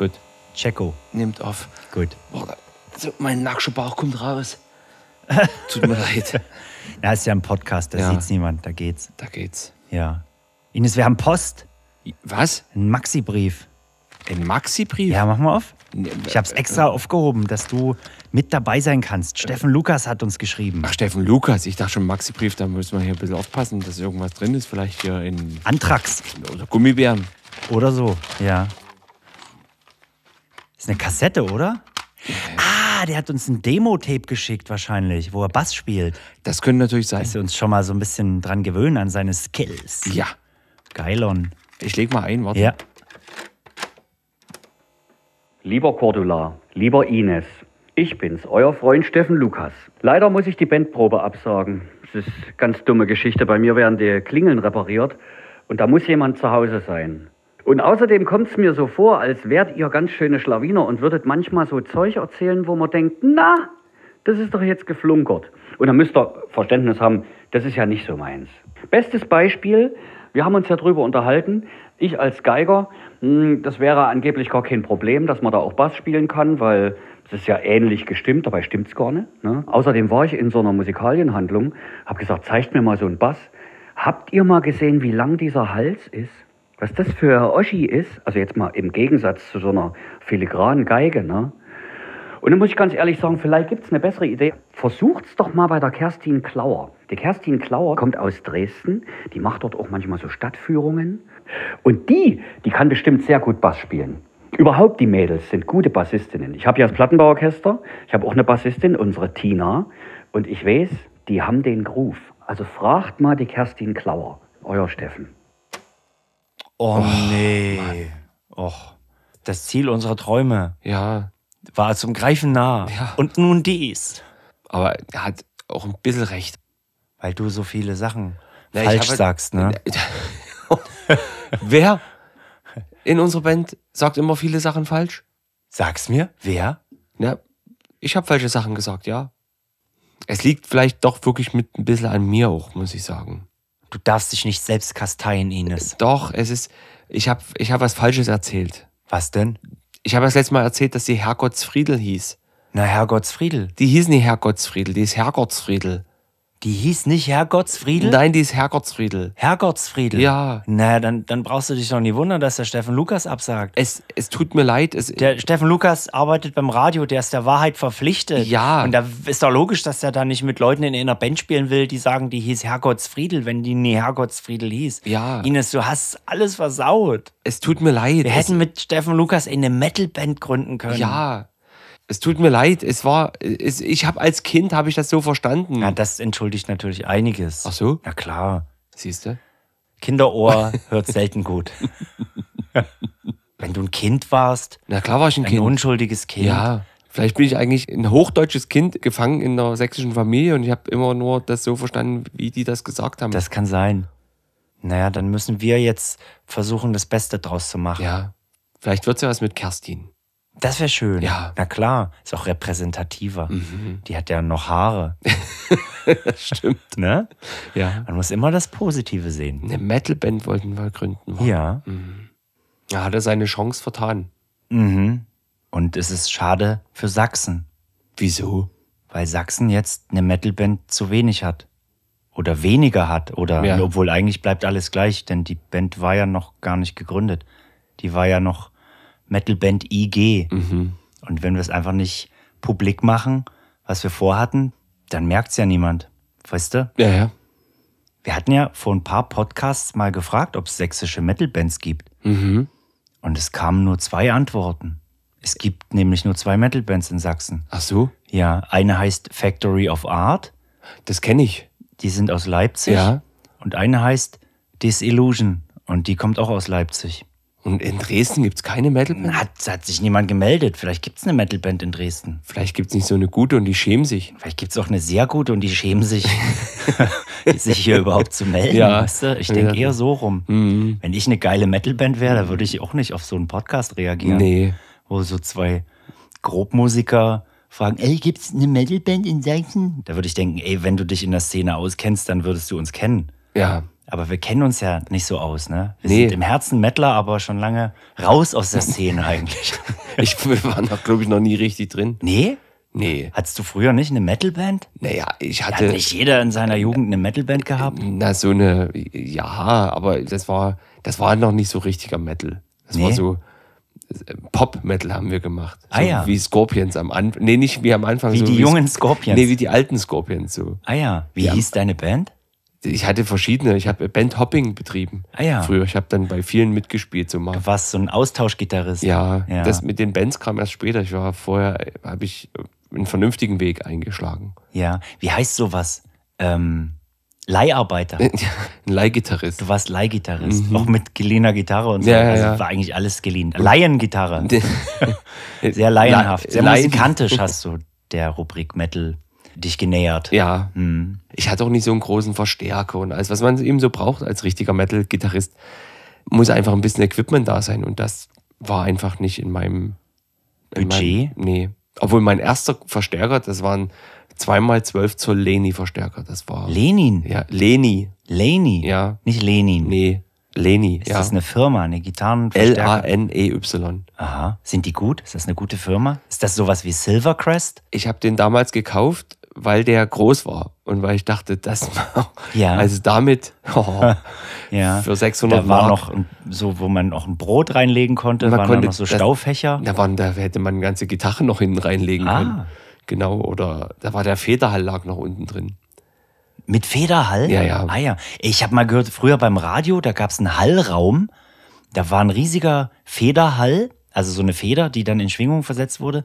Gut. Checo. Nimmt auf. Gut. Boah, also mein nackscher Bauch kommt raus. Tut mir leid. Das ist ja ein Podcast, da ja. sieht's niemand, da geht's. Da geht's. Ja. Ines, wir haben Post. Was? Ein Maxi-Brief. Ein Maxi-Brief? Ja, mach mal auf. Ne, äh, ich habe es extra äh. aufgehoben, dass du mit dabei sein kannst. Äh. Steffen Lukas hat uns geschrieben. Ach, Steffen Lukas, ich dachte schon Maxi-Brief, da müssen wir hier ein bisschen aufpassen, dass irgendwas drin ist, vielleicht hier in. Antrax. Oder Gummibären. Oder so, ja ist eine Kassette, oder? Okay. Ah, der hat uns ein Demo-Tape geschickt wahrscheinlich, wo er Bass spielt. Das könnte natürlich sein. Dass wir uns schon mal so ein bisschen dran gewöhnen an seine Skills. Ja. Geilon. Ich leg mal ein, warte. Ja. Lieber Cordula, lieber Ines, ich bin's, euer Freund Steffen Lukas. Leider muss ich die Bandprobe absagen. Es ist ganz dumme Geschichte. Bei mir werden die Klingeln repariert und da muss jemand zu Hause sein. Und außerdem kommt es mir so vor, als wärt ihr ganz schöne Schlawiner und würdet manchmal so Zeug erzählen, wo man denkt, na, das ist doch jetzt geflunkert. Und dann müsst ihr Verständnis haben, das ist ja nicht so meins. Bestes Beispiel, wir haben uns ja drüber unterhalten, ich als Geiger, hm, das wäre angeblich gar kein Problem, dass man da auch Bass spielen kann, weil es ist ja ähnlich gestimmt, dabei stimmt es gar nicht. Ne? Außerdem war ich in so einer Musikalienhandlung, habe gesagt, zeigt mir mal so einen Bass. Habt ihr mal gesehen, wie lang dieser Hals ist? Was das für Oschi ist, also jetzt mal im Gegensatz zu so einer filigranen Geige, ne? Und dann muss ich ganz ehrlich sagen, vielleicht gibt es eine bessere Idee. Versucht's doch mal bei der Kerstin Klauer. Die Kerstin Klauer kommt aus Dresden, die macht dort auch manchmal so Stadtführungen. Und die, die kann bestimmt sehr gut Bass spielen. Überhaupt die Mädels sind gute Bassistinnen. Ich habe ja das Plattenbauorchester, ich habe auch eine Bassistin, unsere Tina. Und ich weiß, die haben den Groove. Also fragt mal die Kerstin Klauer, euer Steffen. Oh, nee. Och, das Ziel unserer Träume. Ja. War zum Greifen nah. Ja. Und nun dies. Aber er hat auch ein bisschen recht. Weil du so viele Sachen Na, falsch halt, sagst, ne? Wer in unserer Band sagt immer viele Sachen falsch? Sag's mir, wer? Ja, ich habe falsche Sachen gesagt, ja. Es liegt vielleicht doch wirklich mit ein bisschen an mir auch, muss ich sagen. Du darfst dich nicht selbst kasteien, Ines. Doch, es ist. Ich habe ich hab was Falsches erzählt. Was denn? Ich habe das letzte Mal erzählt, dass sie Herrgottsfriedel hieß. Na, Herrgottsfriedel. Die hieß nicht Herrgottsfriedel, die ist Herrgottsfriedel. Die hieß nicht Herrgottsfriedel? Nein, die ist Herrgottsfriedel. Herrgottsfriedel? Ja. Naja, dann, dann brauchst du dich doch nicht wundern, dass der Steffen Lukas absagt. Es, es tut mir leid. Es der Steffen Lukas arbeitet beim Radio, der ist der Wahrheit verpflichtet. Ja. Und da ist doch logisch, dass er da nicht mit Leuten in einer Band spielen will, die sagen, die hieß Herrgottsfriedel, wenn die nie Herrgottsfriedel hieß. Ja. Ines, du hast alles versaut. Es tut mir leid. Wir es hätten mit Steffen Lukas eine Metalband gründen können. Ja. Es tut mir leid, es war, es, ich habe als Kind, habe ich das so verstanden. Ja, das entschuldigt natürlich einiges. Ach so? Na klar. Siehst du? Kinderohr hört selten gut. Wenn du ein Kind warst. Na klar war ich ein, ein Kind. Ein unschuldiges Kind. Ja. Vielleicht bin ich eigentlich ein hochdeutsches Kind gefangen in einer sächsischen Familie und ich habe immer nur das so verstanden, wie die das gesagt haben. Das kann sein. Naja, dann müssen wir jetzt versuchen, das Beste draus zu machen. Ja. Vielleicht wird es ja was mit Kerstin. Das wäre schön. Ja. Na klar, ist auch repräsentativer. Mhm. Die hat ja noch Haare. Stimmt. Ne? Ja. Man muss immer das Positive sehen. Eine Metalband wollten wir gründen. War. Ja. Mhm. Da hat er seine Chance vertan. Mhm. Und es ist schade für Sachsen. Wieso? Weil Sachsen jetzt eine Metalband zu wenig hat. Oder weniger hat. Oder ja. obwohl eigentlich bleibt alles gleich, denn die Band war ja noch gar nicht gegründet. Die war ja noch Metalband IG. Mhm. Und wenn wir es einfach nicht publik machen, was wir vorhatten, dann merkt es ja niemand. Weißt du? Ja, ja. Wir hatten ja vor ein paar Podcasts mal gefragt, ob es sächsische Metalbands gibt. Mhm. Und es kamen nur zwei Antworten. Es gibt nämlich nur zwei Metalbands in Sachsen. Ach so? Ja, eine heißt Factory of Art. Das kenne ich. Die sind aus Leipzig. Ja. Und eine heißt Disillusion. Und die kommt auch aus Leipzig. Und in Dresden gibt es keine Metalband? Hat, hat sich niemand gemeldet. Vielleicht gibt es eine Metalband in Dresden. Vielleicht gibt es nicht so eine gute und die schämen sich. Vielleicht gibt es auch eine sehr gute und die schämen sich, sich hier überhaupt zu melden. Ja. Weißt du? Ich denke ja. eher so rum. Mhm. Wenn ich eine geile Metalband wäre, da würde ich auch nicht auf so einen Podcast reagieren. Nee. Wo so zwei Grobmusiker fragen, ey, gibt es eine Metalband in Sachsen? Da würde ich denken, ey, wenn du dich in der Szene auskennst, dann würdest du uns kennen. Ja. Aber wir kennen uns ja nicht so aus, ne? Wir nee. sind im Herzen Mettler, aber schon lange raus aus der Szene eigentlich. ich, war waren da, glaube ich, noch nie richtig drin. Nee? Nee. Hattest du früher nicht eine Metalband? Naja, ich hatte. Hat nicht jeder in seiner Jugend eine Metalband gehabt? Na, so eine, ja, aber das war, das war noch nicht so richtiger Metal. Das nee. war so äh, Pop-Metal haben wir gemacht. Ah so ah, ja. Wie Scorpions am Anfang. Nee, nicht wie am Anfang. Wie so die wie jungen Scorpions. Nee, wie die alten Scorpions so. Ah ja. Wie die hieß deine Band? ich hatte verschiedene. Ich habe Hopping betrieben. Ah, ja. Früher. Ich habe dann bei vielen mitgespielt. So mal. Du warst so ein Austauschgitarrist. Ja, ja, das mit den Bands kam erst später. Ich war vorher, habe ich einen vernünftigen Weg eingeschlagen. Ja. Wie heißt sowas? Ähm, Leiharbeiter. ein Leihgitarrist. Du warst Leihgitarrist. Mhm. Auch mit geliehener Gitarre und so. Ja, ja, also ja. war eigentlich alles geliehen. Laiengitarre. sehr laienhaft. Sehr musikantisch hast du der Rubrik Metal dich genähert. Ja. Mhm. Ich hatte auch nicht so einen großen Verstärker und alles, was man eben so braucht als richtiger Metal-Gitarrist, muss einfach ein bisschen Equipment da sein. Und das war einfach nicht in meinem in Budget. Meinem, nee. Obwohl mein erster Verstärker, das waren zweimal 12 Zoll Leni-Verstärker. Das war. Lenin? Ja, Leni. Leni? Ja. Nicht Lenin. Nee. Leni. Ist ja. das eine Firma, eine Gitarrenverstärker? L-A-N-E-Y. Aha. Sind die gut? Ist das eine gute Firma? Ist das sowas wie Silvercrest? Ich habe den damals gekauft weil der groß war und weil ich dachte, das ja. also damit oh, ja. für 600 da war Mark. noch so, wo man noch ein Brot reinlegen konnte, man waren konnte, noch so Staufächer. Da, waren, da hätte man ganze Gitarre noch hinten reinlegen ah. können. Genau, oder da war der Federhall lag noch unten drin. Mit Federhall? Ja, ja. Ah, ja. Ich habe mal gehört, früher beim Radio, da gab es einen Hallraum. Da war ein riesiger Federhall, also so eine Feder, die dann in Schwingung versetzt wurde.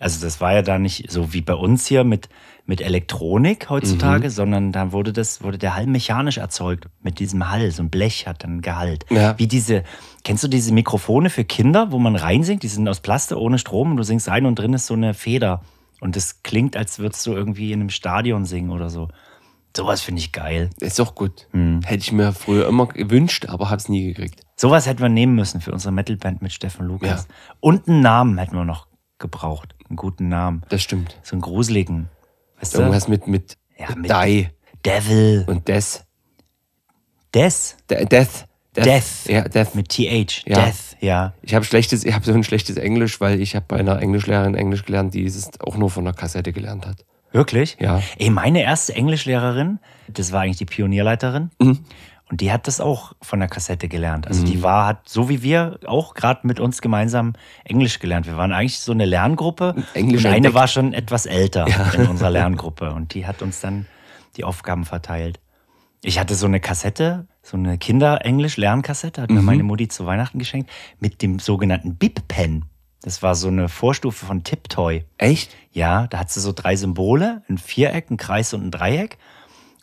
Also das war ja da nicht so wie bei uns hier mit mit Elektronik heutzutage, mhm. sondern da wurde das, wurde der Hall mechanisch erzeugt mit diesem Hall. So ein Blech hat dann Gehalt. Ja. Wie diese, kennst du diese Mikrofone für Kinder, wo man reinsingt? Die sind aus Plaste ohne Strom und du singst rein und drin ist so eine Feder. Und das klingt, als würdest du irgendwie in einem Stadion singen oder so. Sowas finde ich geil. Ist doch gut. Mhm. Hätte ich mir früher immer gewünscht, aber habe es nie gekriegt. Sowas hätten wir nehmen müssen für unsere Metalband mit Steffen Lukas. Ja. Und einen Namen hätten wir noch gebraucht. Einen guten Namen. Das stimmt. So einen gruseligen. Weißt du? Irgendwas mit, mit, ja, mit Die. Devil. Und Death. Death? De Death. Death. Death. Ja, Death. Mit TH. Ja. Death, ja. Ich habe schlechtes, so ein schlechtes Englisch, weil ich habe bei einer Englischlehrerin Englisch gelernt, die es auch nur von der Kassette gelernt hat. Wirklich? Ja. Ey, meine erste Englischlehrerin, das war eigentlich die Pionierleiterin, mhm. Und die hat das auch von der Kassette gelernt. Also mhm. die war, hat, so wie wir, auch gerade mit uns gemeinsam Englisch gelernt. Wir waren eigentlich so eine Lerngruppe. Englisch und eine entdeckt. war schon etwas älter ja. in unserer Lerngruppe. Und die hat uns dann die Aufgaben verteilt. Ich hatte so eine Kassette, so eine Kinder-Englisch-Lernkassette, hat mhm. mir meine Mutti zu Weihnachten geschenkt, mit dem sogenannten bip pen Das war so eine Vorstufe von Tiptoy. Echt? Ja, da hat sie so drei Symbole, ein Viereck, ein Kreis und ein Dreieck.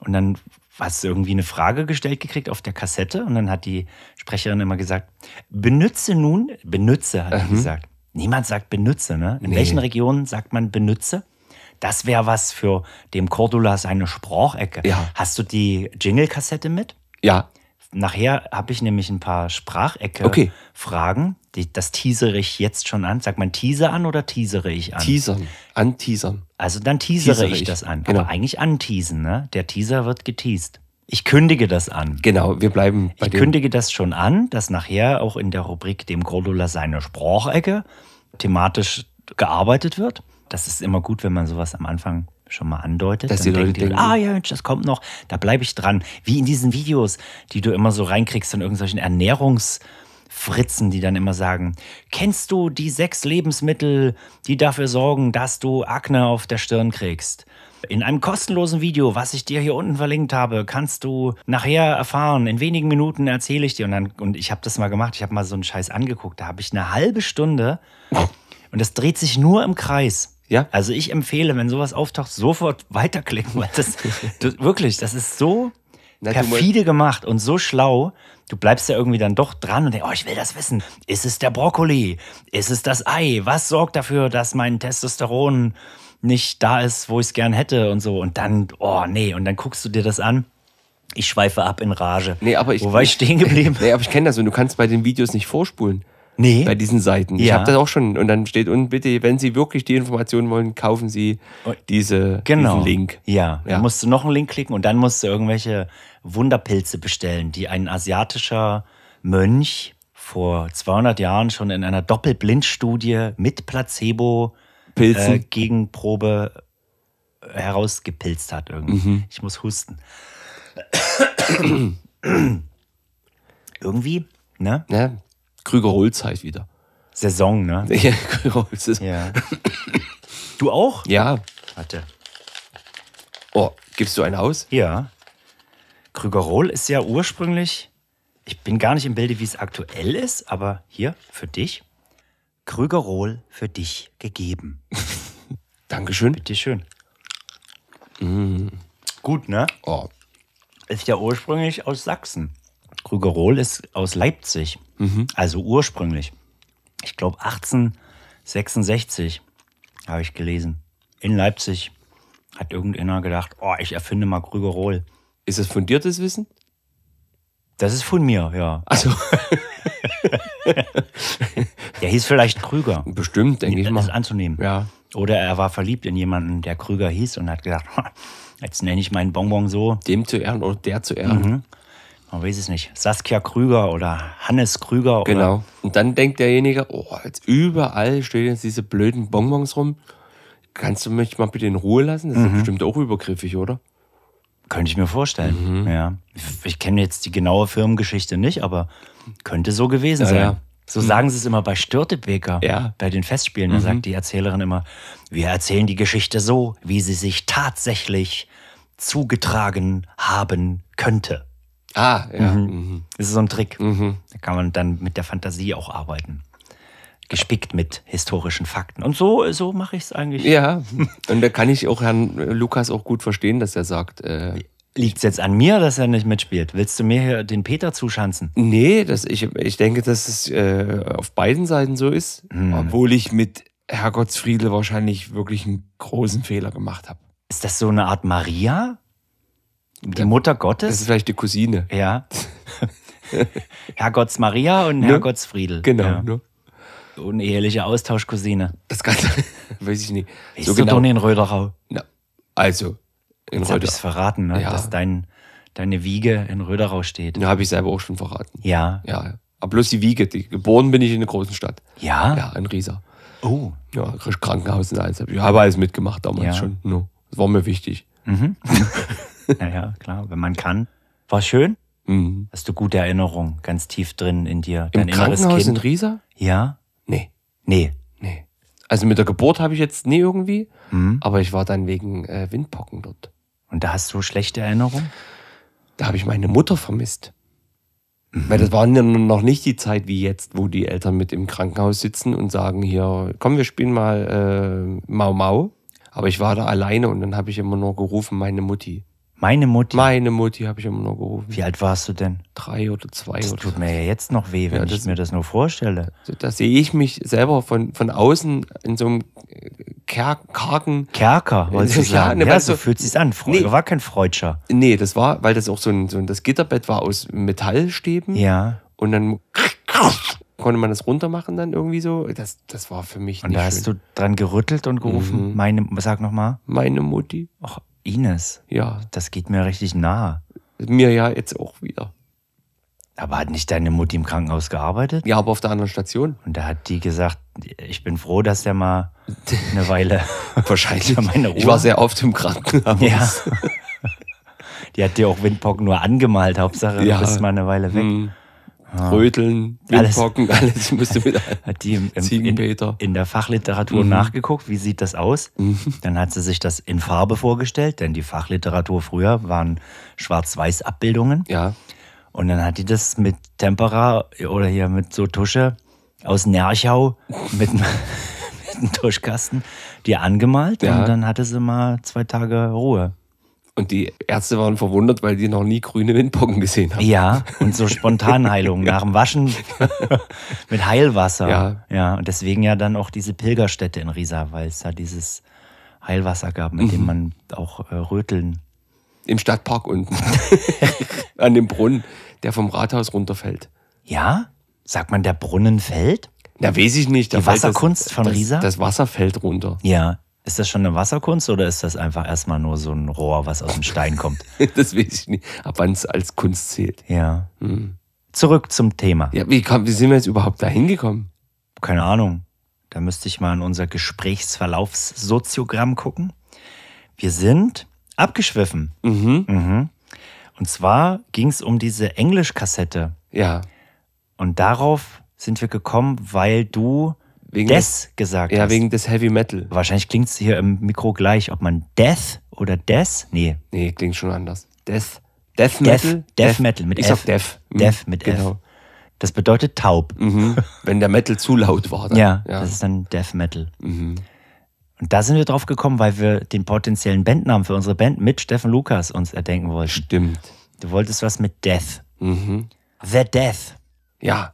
Und dann was irgendwie eine Frage gestellt gekriegt auf der Kassette und dann hat die Sprecherin immer gesagt, benütze nun, benütze hat mhm. sie gesagt. Niemand sagt benütze, ne? In nee. welchen Regionen sagt man benütze? Das wäre was für dem Cordula seine Sprachecke. Ja. Hast du die Jingle-Kassette mit? Ja nachher habe ich nämlich ein paar Sprachecke-Fragen. Okay. Die, das teasere ich jetzt schon an. Sagt man Teaser an oder teasere ich an? Teasern, anteasern. Also dann teasere, teasere ich, ich, das an. Genau. Aber eigentlich anteasen, ne? Der Teaser wird geteased. Ich kündige das an. Genau, wir bleiben bei Ich dem. kündige das schon an, dass nachher auch in der Rubrik dem Gordula seine Sprachecke thematisch gearbeitet wird. Das ist immer gut, wenn man sowas am Anfang schon mal andeutet. Dass die Leute denken, ah ja, Mensch, das kommt noch, da bleibe ich dran. Wie in diesen Videos, die du immer so reinkriegst von irgendwelchen Ernährungsfritzen, die dann immer sagen, kennst du die sechs Lebensmittel, die dafür sorgen, dass du Akne auf der Stirn kriegst? In einem kostenlosen Video, was ich dir hier unten verlinkt habe, kannst du nachher erfahren. In wenigen Minuten erzähle ich dir. Und, dann, und ich habe das mal gemacht, ich habe mal so einen Scheiß angeguckt. Da habe ich eine halbe Stunde und das dreht sich nur im Kreis. Ja. Also ich empfehle, wenn sowas auftaucht, sofort weiterklicken, weil das, das wirklich, das ist so Na, perfide gemacht und so schlau. Du bleibst ja irgendwie dann doch dran und denkst, oh, ich will das wissen. Ist es der Brokkoli? Ist es das Ei? Was sorgt dafür, dass mein Testosteron nicht da ist, wo ich es gern hätte und so? Und dann, oh nee, und dann guckst du dir das an. Ich schweife ab in Rage. Nee, aber ich. Wo war ich, ich stehen geblieben? Nee, aber ich kenne das und du kannst bei den Videos nicht vorspulen. Nee. Bei diesen Seiten. Ja. Ich habe das auch schon. Und dann steht unten, bitte, wenn Sie wirklich die Informationen wollen, kaufen Sie oh, diese, genau. diesen Link. Ja. ja. Dann musst du noch einen Link klicken und dann musst du irgendwelche Wunderpilze bestellen, die ein asiatischer Mönch vor 200 Jahren schon in einer Doppelblindstudie mit Placebo Äh, Gegenprobe herausgepilzt hat irgendwie. Mhm. Ich muss husten. irgendwie, ne? Ja, Krüger Holz halt wieder. Saison, ne? Ja, Krüger Holz. Saison. Ja. Du auch? Ja. Warte. Oh, gibst du einen aus? Ja. Krügerol ist ja ursprünglich, ich bin gar nicht im Bilde, wie es aktuell ist, aber hier für dich. Krügerol für dich gegeben. Dankeschön. Bitteschön. Mm. Gut, ne? Oh. Ist ja ursprünglich aus Sachsen. Krügerol ist aus Leipzig, mhm. also ursprünglich. Ich glaube 1866 habe ich gelesen. In Leipzig hat irgendeiner gedacht, oh, ich erfinde mal Krügerol. Ist das fundiertes Wissen? Das ist von mir, ja. Also der hieß vielleicht Krüger. Bestimmt, denke ich mal. Das anzunehmen. Ja. Oder er war verliebt in jemanden, der Krüger hieß und hat gedacht, jetzt nenne ich meinen Bonbon so. Dem zu Ehren oder der zu Ehren. Mhm man weiß es nicht, Saskia Krüger oder Hannes Krüger. Genau. Oder und dann denkt derjenige, oh, jetzt überall stehen jetzt diese blöden Bonbons rum. Kannst du mich mal bitte in Ruhe lassen? Das ist mhm. bestimmt auch übergriffig, oder? Könnte ich mir vorstellen, mhm. ja. Ich, ich kenne jetzt die genaue Firmengeschichte nicht, aber könnte so gewesen ja, sein. Ja. So mhm. sagen sie es immer bei Störtebeker, ja. bei den Festspielen. Da mhm. sagt die Erzählerin immer, wir erzählen die Geschichte so, wie sie sich tatsächlich zugetragen haben könnte. Ah, ja. Mhm. Mhm. Das ist so ein Trick. Mhm. Da kann man dann mit der Fantasie auch arbeiten. Gespickt mit historischen Fakten. Und so, so mache ich es eigentlich. Ja, und da kann ich auch Herrn äh, Lukas auch gut verstehen, dass er sagt. Äh Liegt es jetzt an mir, dass er nicht mitspielt? Willst du mir hier den Peter zuschanzen? Nee, das, ich, ich denke, dass es äh, auf beiden Seiten so ist. Hm. Obwohl ich mit Herrgottsfriedel wahrscheinlich wirklich einen großen Fehler gemacht habe. Ist das so eine Art Maria? Die Mutter Gottes? Das ist vielleicht die Cousine. Ja. Herrgotts Maria und ne? Herrgotts Friedel. Genau. Ja. Ne? Uneheliche Austauschcousine. Das Ganze weiß ich nicht. Weißt so du genau. in Röderau? Na, also, in Jetzt habe ich es verraten, ne? ja. dass dein, deine Wiege in Röderau steht. Ja, habe ich selber auch schon verraten. Ja. Ja, aber bloß die Wiege. Die, geboren bin ich in einer großen Stadt. Ja? Ja, in Riesa. Oh. Ja, Krankenhaus und alles. Ich habe alles mitgemacht damals ja. schon. No. Ne? Das war mir wichtig. Mhm. Naja, klar, wenn man kann. War schön. Mhm. Hast du gute Erinnerungen, ganz tief drin in dir. Dein Im Krankenhaus kind. in Riesa? Ja. Nee. Nee. Nee. Also mit der Geburt habe ich jetzt nie irgendwie, mhm. aber ich war dann wegen äh, Windpocken dort. Und da hast du schlechte Erinnerungen? Da habe ich meine Mutter vermisst. Mhm. Weil das war noch nicht die Zeit wie jetzt, wo die Eltern mit im Krankenhaus sitzen und sagen, hier, komm, wir spielen mal äh, Mau Mau. Aber ich war da alleine und dann habe ich immer nur gerufen, meine Mutti. Meine Mutti. Meine Mutti habe ich immer nur gerufen. Wie alt warst du denn? Drei oder zwei das oder tut mir ja jetzt noch weh, wenn ja, das, ich mir das nur vorstelle. Da, da sehe ich mich selber von, von außen in so einem Ker kargen. Kerker, wolltest du sagen. Ja, ne, ja so du, fühlt sich an. Freude nee, war kein Freudscher. Nee, das war, weil das auch so ein, so ein, das Gitterbett war aus Metallstäben. Ja. Und dann konnte man das runtermachen dann irgendwie so. Das, das war für mich und nicht Und da hast du dran gerüttelt und gerufen, mhm. meine, sag nochmal. Meine Mutti. Ach, Ines. Ja. Das geht mir richtig nahe. Mir ja jetzt auch wieder. Aber hat nicht deine Mutti im Krankenhaus gearbeitet? Ja, aber auf der anderen Station. Und da hat die gesagt, ich bin froh, dass der mal eine Weile wahrscheinlich meine Ruhe. Ich war sehr oft im Krankenhaus. Ja. Die hat dir auch Windpocken nur angemalt, Hauptsache, ja. du bist mal eine Weile weg. Hm. Ah. Röteln, Windpocken, alles. alles müsste mit Hat die im, im, in, in, der Fachliteratur mhm. nachgeguckt, wie sieht das aus? Mhm. Dann hat sie sich das in Farbe vorgestellt, denn die Fachliteratur früher waren Schwarz-Weiß-Abbildungen. Ja. Und dann hat die das mit Tempera oder hier mit so Tusche aus Nerchau mit, mit einem Tuschkasten dir angemalt ja. und dann hatte sie mal zwei Tage Ruhe. Und die Ärzte waren verwundert, weil die noch nie grüne Windpocken gesehen haben. Ja, und so Spontanheilung nach dem Waschen mit Heilwasser. Ja. ja. Und deswegen ja dann auch diese Pilgerstätte in Riesa, weil es da dieses Heilwasser gab, mit mhm. dem man auch äh, röteln. Im Stadtpark unten. An dem Brunnen, der vom Rathaus runterfällt. Ja? Sagt man, der Brunnen fällt? Na, weiß ich nicht. Die Wasserkunst das, von Riesa? Das, das Wasser fällt runter. Ja. Ist das schon eine Wasserkunst oder ist das einfach erstmal nur so ein Rohr, was aus dem Stein kommt? das weiß ich nicht, ab wann es als Kunst zählt. Ja. Hm. Zurück zum Thema. Ja, wie, kam, wie sind wir jetzt überhaupt da hingekommen? Keine Ahnung. Da müsste ich mal in unser Gesprächsverlaufssoziogramm gucken. Wir sind abgeschwiffen. Mhm. Mhm. Und zwar ging es um diese Englischkassette. Ja. Und darauf sind wir gekommen, weil du Wegen Death gesagt Ja, hast. wegen des Heavy Metal. Wahrscheinlich klingt es hier im Mikro gleich, ob man Death oder Death? Nee. Nee, klingt schon anders. Death. Death Metal? Death, Death, Metal mit ich F. sag Death. Mhm. Death mit genau. F. Das bedeutet taub. Mhm. Wenn der Metal zu laut war. Dann. Ja, ja, das ist dann Death Metal. Mhm. Und da sind wir drauf gekommen, weil wir den potenziellen Bandnamen für unsere Band mit Steffen Lukas uns erdenken wollten. Stimmt. Du wolltest was mit Death. Mhm. The Death. Ja.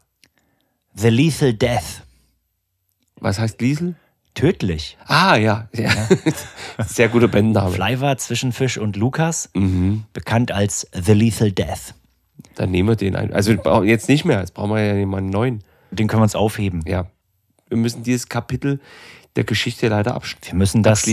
The Lethal Death. Was heißt Liesel? Tödlich. Ah, ja. ja. Sehr gute Bandname. Fly war zwischen Fisch und Lukas, mhm. bekannt als The Lethal Death. Dann nehmen wir den ein. Also jetzt nicht mehr, jetzt brauchen wir ja jemanden neuen. Den können wir uns aufheben. Ja. Wir müssen dieses Kapitel der Geschichte leider abschließen. Wir müssen das,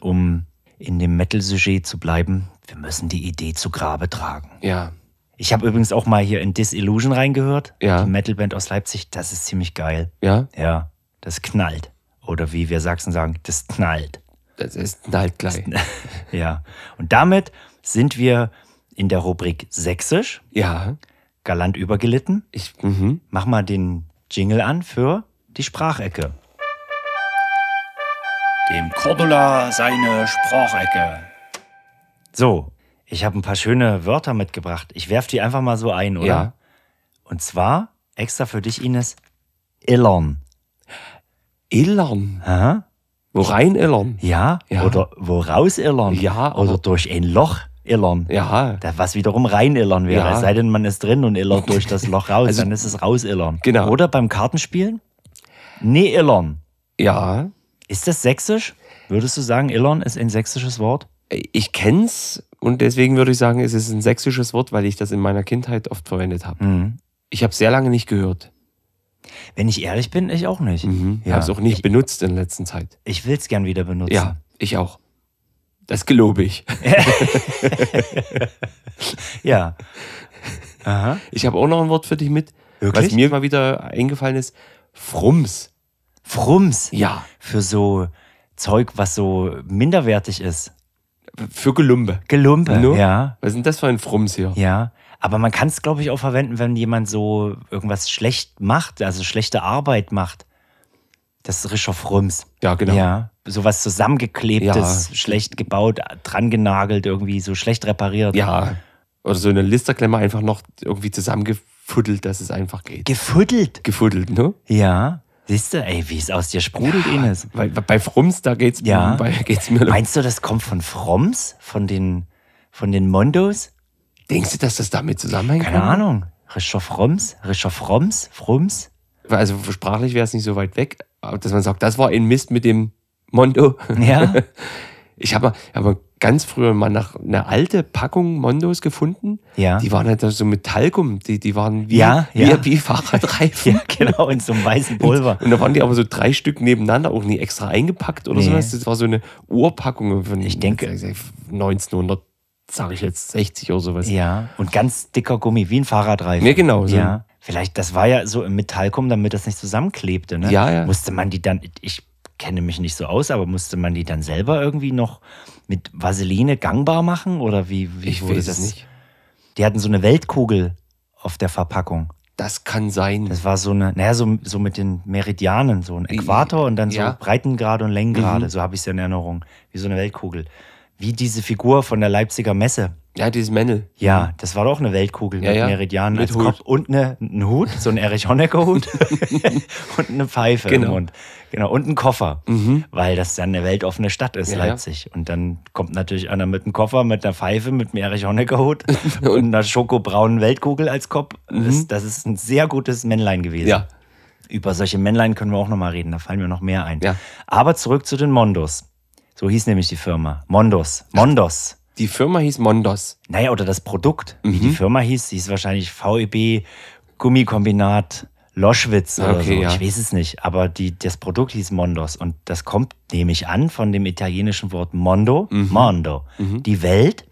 um in dem Metal-Sujet zu bleiben, wir müssen die Idee zu Grabe tragen. Ja. Ich habe übrigens auch mal hier in Disillusion reingehört. Ja. Die Metalband aus Leipzig, das ist ziemlich geil. Ja. Ja das knallt. Oder wie wir Sachsen sagen, das knallt. Das ist knallt gleich. ja. Und damit sind wir in der Rubrik Sächsisch. Ja. Galant übergelitten. Ich mhm. mach mal den Jingle an für die Sprachecke. Dem Cordula seine Sprachecke. So, ich habe ein paar schöne Wörter mitgebracht. Ich werfe die einfach mal so ein, oder? Ja. Und zwar extra für dich, Ines, Illern. Illern. Aha. Wo rein illern. Ja, ja. oder wo raus illern. Ja. Oder durch ein Loch illern. Ja. Was wiederum rein illern wäre. Ja. Es sei denn, man ist drin und illert durch das Loch raus, also, dann ist es raus illern. Genau. Oder beim Kartenspielen? Nee, illern. Ja. Ist das sächsisch? Würdest du sagen, illern ist ein sächsisches Wort? Ich kenn's und deswegen würde ich sagen, es ist ein sächsisches Wort, weil ich das in meiner Kindheit oft verwendet habe. Mhm. Ich habe sehr lange nicht gehört. Wenn ich ehrlich bin, ich auch nicht. Mhm. Ja. Habe es auch nicht ich, benutzt in letzter Zeit. Ich will es gern wieder benutzen. Ja, ich auch. Das gelobe ich. ja. Aha. Ich habe auch noch ein Wort für dich mit, Wirklich? was mir mal wieder eingefallen ist. Frums. Frums? Ja. Für so Zeug, was so minderwertig ist. Für Gelumbe. Gelumpe, no? Ne? ja. Was sind das für ein Frums hier? Ja. Aber man kann es, glaube ich, auch verwenden, wenn jemand so irgendwas schlecht macht, also schlechte Arbeit macht. Das ist Rischow Frums. Ja, genau. Ja. was zusammengeklebtes, ja. schlecht gebaut, drangenagelt, irgendwie so schlecht repariert. Ja. Oder so eine Listerklemme einfach noch irgendwie zusammengefuddelt, dass es einfach geht. Gefuddelt? Gefuddelt, ne? Ja. Siehst du, ey, wie es aus dir sprudelt, ja, Ines. Bei, bei Frums, da geht's, ja. bei, geht's mir los. Meinst du, das kommt von Froms? Von den, von den Mondos? Denkst du, dass das damit zusammenhängt? Keine Ahnung. Rischer Froms? Rischer Froms? Frums? Also sprachlich wäre es nicht so weit weg, dass man sagt, das war ein Mist mit dem Mondo. Ja. Ich habe hab ganz früher mal nach einer alte Packung Mondos gefunden. Ja. Die waren halt so mit die, die waren wie, ja, ja. wie, wie Fahrradreifen. ja, genau, in so einem weißen Pulver. Und, und, da waren die aber so drei Stück nebeneinander, auch nie extra eingepackt oder nee. sowas. Das war so eine Urpackung von ich denke, 1900 sage ich jetzt 60 oder sowas. Ja, und ganz dicker Gummi, wie ein Fahrradreifen. Ja, genau. So. Ja. Vielleicht, das war ja so im Metallkum, damit das nicht zusammenklebte, ne? Ja, ja. Musste man die dann, ich kenne mich nicht so aus, aber musste man die dann selber irgendwie noch mit Vaseline gangbar machen? Oder wie, wie ich wurde weiß das? nicht. Die hatten so eine Weltkugel auf der Verpackung. Das kann sein. Das war so eine, naja, so, so mit den Meridianen, so ein Äquator und dann so ja. Breitengrade und Längengrade, mhm. so habe ich es in Erinnerung, wie so eine Weltkugel. Wie diese Figur von der Leipziger Messe. Ja, dieses Männel. Ja, das war doch eine Weltkugel ja, mit ja. Meridianen mit als Hut. Kopf und eine, einen Hut, so ein Erich Honecker-Hut und eine Pfeife genau. im Mund. Genau, und einen Koffer, mhm. weil das dann eine weltoffene Stadt ist, ja, Leipzig. Und dann kommt natürlich einer mit einem Koffer, mit einer Pfeife, mit einem Erich Honecker-Hut und, und einer schokobraunen Weltkugel als Kopf. Mhm. Das, das, ist ein sehr gutes Männlein gewesen. Ja. Über solche Männlein können wir auch nochmal reden, da fallen mir noch mehr ein. Ja. Aber zurück zu den Mondos. So hieß nämlich die Firma. Mondos. Mondos. Die Firma hieß Mondos. Naja, oder das Produkt, mhm. wie die mhm. Firma hieß, hieß wahrscheinlich VEB Gummikombinat Loschwitz oder okay, so. Ja. Ich weiß es nicht. Aber die, das Produkt hieß Mondos. Und das kommt, nehme ich an, von dem italienischen Wort Mondo. Mhm. Mondo. Mhm. Die Welt,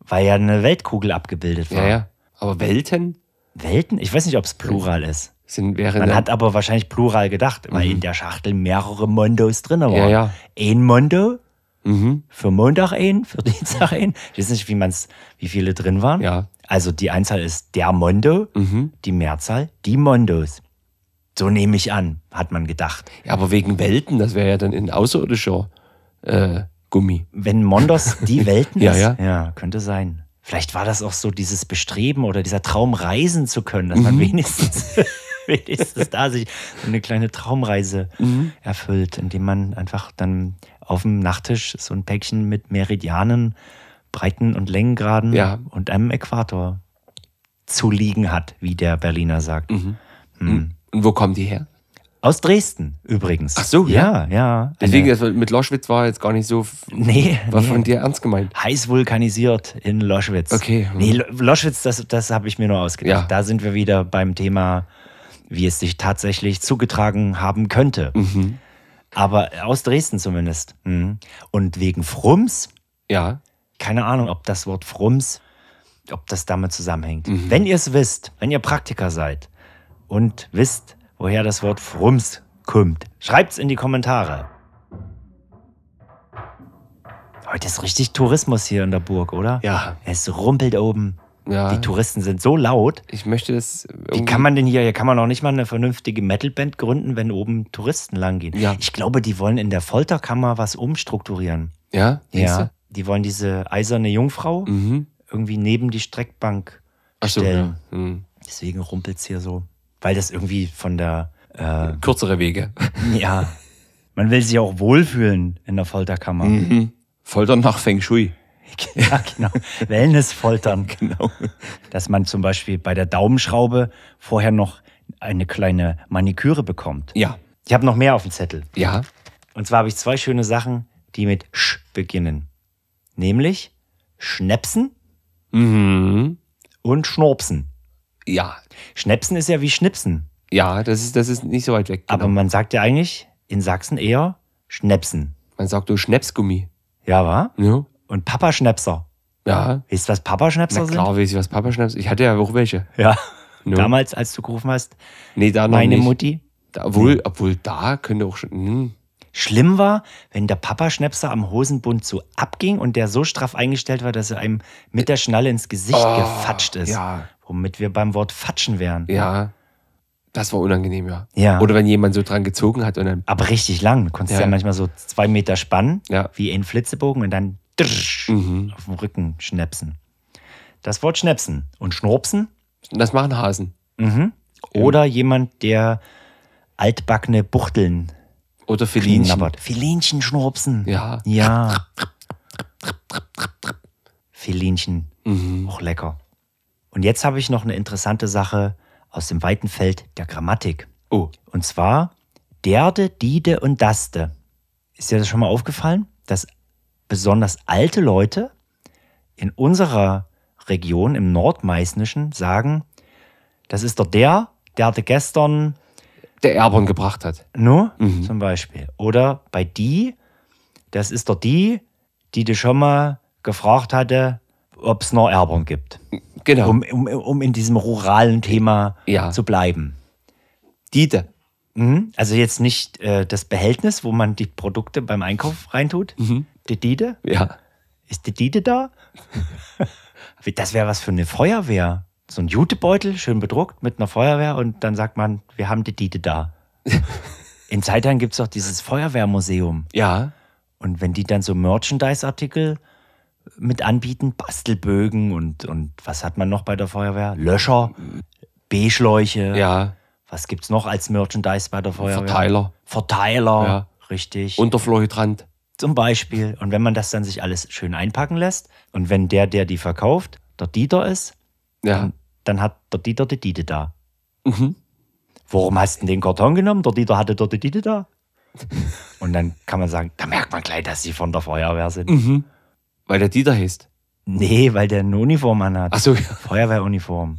weil ja eine Weltkugel abgebildet war. Ja, ja. Aber Welten? Welten? Ich weiß nicht, ob es Plural ist sind, wäre Man hat aber wahrscheinlich plural gedacht, weil mhm. in der Schachtel mehrere Mondos drin waren. Ja, ja. Ein Mondo mhm. für Montag ein, für Dienstag ein. Ich weiß nicht, wie, man's, wie viele drin waren. Ja. Also die Einzahl ist der Mondo, mhm. die Mehrzahl die Mondos. So nehme ich an, hat man gedacht. Ja, aber wegen Welten, das wäre ja dann in außerirdischer äh, Gummi. Wenn Mondos die Welten ist, ja, ja. ja, könnte sein. Vielleicht war das auch so dieses Bestreben oder dieser Traum, reisen zu können, dass man mhm. wenigstens wenigstens da sich eine kleine Traumreise mhm. erfüllt, indem man einfach dann auf dem Nachttisch so ein Päckchen mit Meridianen, Breiten und Längengraden ja. und einem Äquator zu liegen hat, wie der Berliner sagt. Mhm. Mhm. Und wo kommen die her? Aus Dresden übrigens. Ach so, ja. Ja, ja. Deswegen, also mit Loschwitz war jetzt gar nicht so. Nee. War nee. von dir ernst gemeint. Heiß vulkanisiert in Loschwitz. Okay. Nee, Loschwitz, das, das habe ich mir nur ausgedacht. Ja. Da sind wir wieder beim Thema wie es sich tatsächlich zugetragen haben könnte. Mhm. Aber aus Dresden zumindest. Mhm. Und wegen Frums? Ja. Keine Ahnung, ob das Wort Frums, ob das damit zusammenhängt. Mhm. Wenn ihr es wisst, wenn ihr Praktiker seid und wisst, woher das Wort Frums kommt, es in die Kommentare. Heute ist richtig Tourismus hier in der Burg, oder? Ja. Es rumpelt oben. Ja. Die Touristen sind so laut. Ich möchte das. Wie kann man denn hier? Hier kann man auch nicht mal eine vernünftige Metalband gründen, wenn oben Touristen langgehen. Ja. Ich glaube, die wollen in der Folterkammer was umstrukturieren. Ja. Ja. Die wollen diese eiserne Jungfrau mhm. irgendwie neben die Streckbank Ach so, Ja. Mhm. Deswegen rumpelt es hier so. Weil das irgendwie von der. Äh, Kürzere Wege. Ja. Man will sich auch wohlfühlen in der Folterkammer. Mhm. Foltern nach Feng Shui. ja, genau. Wellnessfoltern. genau. Dass man zum Beispiel bei der Daumenschraube vorher noch eine kleine Maniküre bekommt. Ja. Ich habe noch mehr auf dem Zettel. Ja. Und zwar habe ich zwei schöne Sachen, die mit Sch beginnen. Nämlich Schnäpsen mhm. und Schnorpsen. Ja. Schnäpsen ist ja wie Schnipsen. Ja, das ist, das ist nicht so weit weg. Genau. Aber man sagt ja eigentlich in Sachsen eher Schnäpsen. Man sagt nur Schnäpsgummi. Ja, war? Ja und Papa Schnäpser. Ja. Weißt du, was Papa Schnäpser sind? Klar, weiß ich, was Papa Schnäpser Ich hatte ja auch welche. Ja. No. Ne? Damals, als du gerufen hast. Nee, da noch Meine nicht. Mutti. Da, obwohl, obwohl da könnte auch schon. Mh. Hm. Schlimm war, wenn der Papa-Schnäpser am Hosenbund so abging und der so straff eingestellt war, dass er einem mit der Schnalle ins Gesicht oh, gefatscht ist. Ja. Womit wir beim Wort Fatschen wären. Ja. Das war unangenehm, ja. ja. Oder wenn jemand so dran gezogen hat und dann. Aber richtig lang. Du konntest ja, ja manchmal so zwei Meter spannen, ja. wie in Flitzebogen und dann drsch, mhm. auf dem Rücken schnäpsen. Das Wort schnäpsen und schnurpsen. Das machen Hasen. Mhm. Oder ja. jemand, der altbackene Buchteln. Oder Filinchen. Filinchen schnurpsen. Ja. Ja. Filinchen. Mhm. Auch lecker. Und jetzt habe ich noch eine interessante Sache aus dem weiten Feld der Grammatik. Oh. Und zwar derde, diede und daste. Ist dir das schon mal aufgefallen? Das besonders alte Leute in unserer Region, im Nordmeißnischen, sagen, das ist doch der, der hatte gestern... Der Erbern gebracht hat. No, mhm. zum Beispiel. Oder bei die, das ist doch die, die dich schon mal gefragt hatte, ob es noch Erbern gibt. Genau. Um, um, um in diesem ruralen Thema ja. zu bleiben. Diete. Mhm. Also jetzt nicht äh, das Behältnis, wo man die Produkte beim Einkauf reintut, mhm. Die Diede? Ja. Ist die Diede da? das wäre was für eine Feuerwehr. So ein Jutebeutel, schön bedruckt, mit einer Feuerwehr und dann sagt man, wir haben die Diede da. In Zeitern gibt es doch dieses Feuerwehrmuseum. Ja. Und wenn die dann so Merchandise-Artikel mit anbieten, Bastelbögen und, und was hat man noch bei der Feuerwehr? Löscher, B-Schläuche. Ja. Was gibt es noch als Merchandise bei der Feuerwehr? Verteiler. Verteiler, ja. richtig. Unterfleutrant zum Beispiel. Und wenn man das dann sich alles schön einpacken lässt und wenn der, der die verkauft, der Dieter ist, ja. dann, dann, hat der Dieter die Diete da. Mhm. Warum hast du den Karton genommen? Der Dieter hatte dort die Diete da. und dann kann man sagen, da merkt man gleich, dass sie von der Feuerwehr sind. Mhm. Weil der Dieter heißt. Nee, weil der eine Uniform anhat. Ach so, ja. Feuerwehruniform.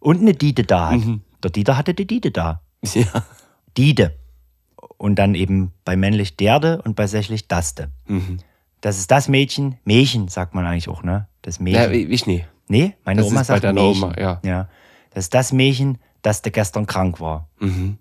und eine Diete da hat. Mhm. Der Dieter hatte die Diete da. Ja. Diete. Und dann eben bei männlich derde und bei sächlich daste. Mhm. Das ist das Mädchen. Mädchen sagt man eigentlich auch, ne? Das Mädchen. Ja, ich nie. Nee, meine das Oma ist sagt bei Mädchen. Oma, ja. ja. Das ist das Mädchen, das der gestern krank war. Mhm.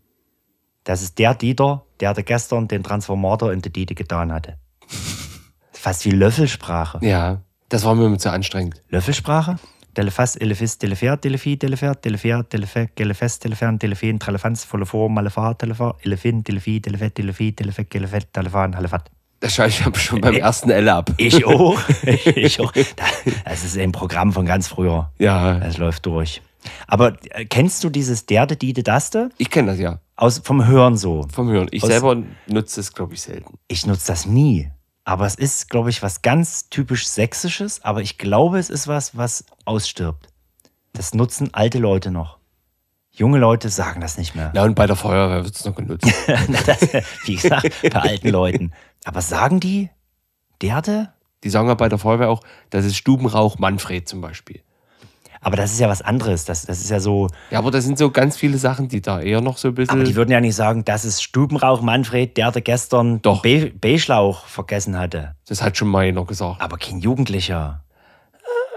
Das ist der Dieter, der der gestern den Transformator in die Diete getan hatte. Fast wie Löffelsprache. Ja, das war mir immer zu anstrengend. Löffelsprache? Telefas, Elefis, Telefer, Telefi, Telefer, Telefer, Telefe, Telefes, Telefern, Telefen, Telefans, Telefor, Malefa, Telefer, Elefin, Telefi, Telefe, Telefi, Telefe, Telefet, Telefan, Halefat. Das schaue ich schon beim äh, ersten L ab. Ich auch. Ich auch. Das ist ein Programm von ganz früher. Ja. Es läuft durch. Aber äh, kennst du dieses Derde, Diede, Daste? Ich kenne das ja. Aus, vom Hören so. Vom Hören. Ich Aus, selber nutze es, glaube ich, selten. Ich nutze das nie. Aber es ist, glaube ich, was ganz typisch Sächsisches, aber ich glaube, es ist was, was ausstirbt. Das nutzen alte Leute noch. Junge Leute sagen das nicht mehr. Ja, und bei der Feuerwehr wird es noch genutzt. das, wie gesagt, bei alten Leuten. Aber sagen die, der hatte? Die sagen ja bei der Feuerwehr auch, das ist Stubenrauch Manfred zum Beispiel. Aber das ist ja was anderes. Das, das ist ja so. Ja, aber das sind so ganz viele Sachen, die da eher noch so ein bisschen. Aber die würden ja nicht sagen, das ist Stubenrauch Manfred, der, der gestern Doch. B-Schlauch vergessen hatte. Das hat schon mal einer gesagt. Aber kein Jugendlicher.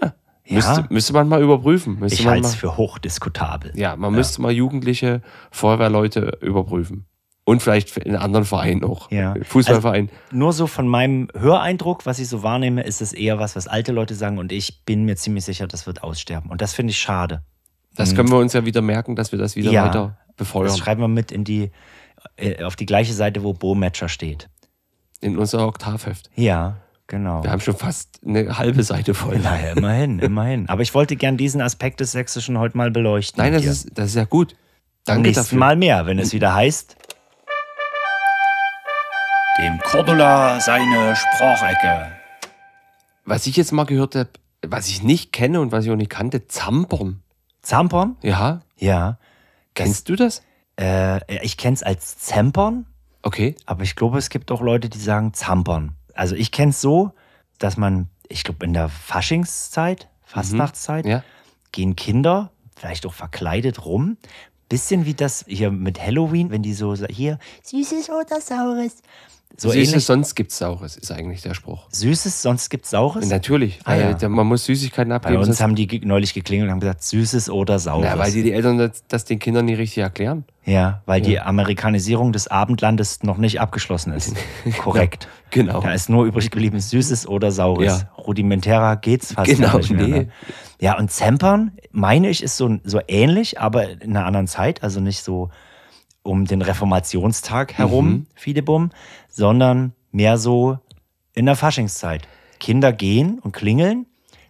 Ah. ja. Müsste, müsste man mal überprüfen. Müsste ich halte es für hochdiskutabel. Ja, man ja. müsste mal jugendliche Feuerwehrleute überprüfen und vielleicht in anderen Vereinen auch. Ja. Fußballverein. Also nur so von meinem Höreindruck, was ich so wahrnehme, ist es eher was, was alte Leute sagen und ich bin mir ziemlich sicher, das wird aussterben. Und das finde ich schade. Das mhm. können wir uns ja wieder merken, dass wir das wieder ja, weiter befeuern. Das schreiben wir mit in die, äh, auf die gleiche Seite, wo Bo Matcher steht. In unser Oktavheft. Ja, genau. Wir haben schon fast eine halbe Seite voll. Naja, immerhin, immerhin. Aber ich wollte gern diesen Aspekt des Sächsischen heute mal beleuchten. Nein, das, ist, das ist ja gut. Danke Nächsten dafür. Mal mehr, wenn es wieder heißt dem Cordula seine Sprachecke. Was ich jetzt mal gehört habe, was ich nicht kenne und was ich auch nicht kannte, Zampern. Zampern? Ja. Ja. Kennst das, du das? Äh, ich kenne es als Zampern. Okay. Aber ich glaube, es gibt auch Leute, die sagen Zampern. Also ich kenne es so, dass man, ich glaube, in der Faschingszeit, mhm. Fastnachtszeit, mhm. ja. gehen Kinder vielleicht auch verkleidet rum, Bisschen wie das hier mit Halloween, wenn die so hier Süßes oder Saures. So Süßes, ähnlich. sonst gibt's Saures, ist eigentlich der Spruch. Süßes, sonst gibt's Saures? Natürlich. Ah, ja. weil, man muss Süßigkeiten abgeben. Bei uns haben die neulich geklingelt und haben gesagt, Süßes oder Saures. Ja, weil die, die Eltern das, das, den Kindern nicht richtig erklären. Ja, weil ja. die Amerikanisierung des Abendlandes noch nicht abgeschlossen ist. Korrekt. Genau. Da ist nur übrig geblieben Süßes oder Saures. Ja. Rudimentärer geht's fast genau, nicht mehr. Ne? Nee. Ne? Ja, und Zempern, meine ich, ist so, so ähnlich, aber in einer anderen Zeit, also nicht so um den Reformationstag herum, mhm. Fidebum, sondern mehr so in der Faschingszeit. Kinder gehen und klingeln.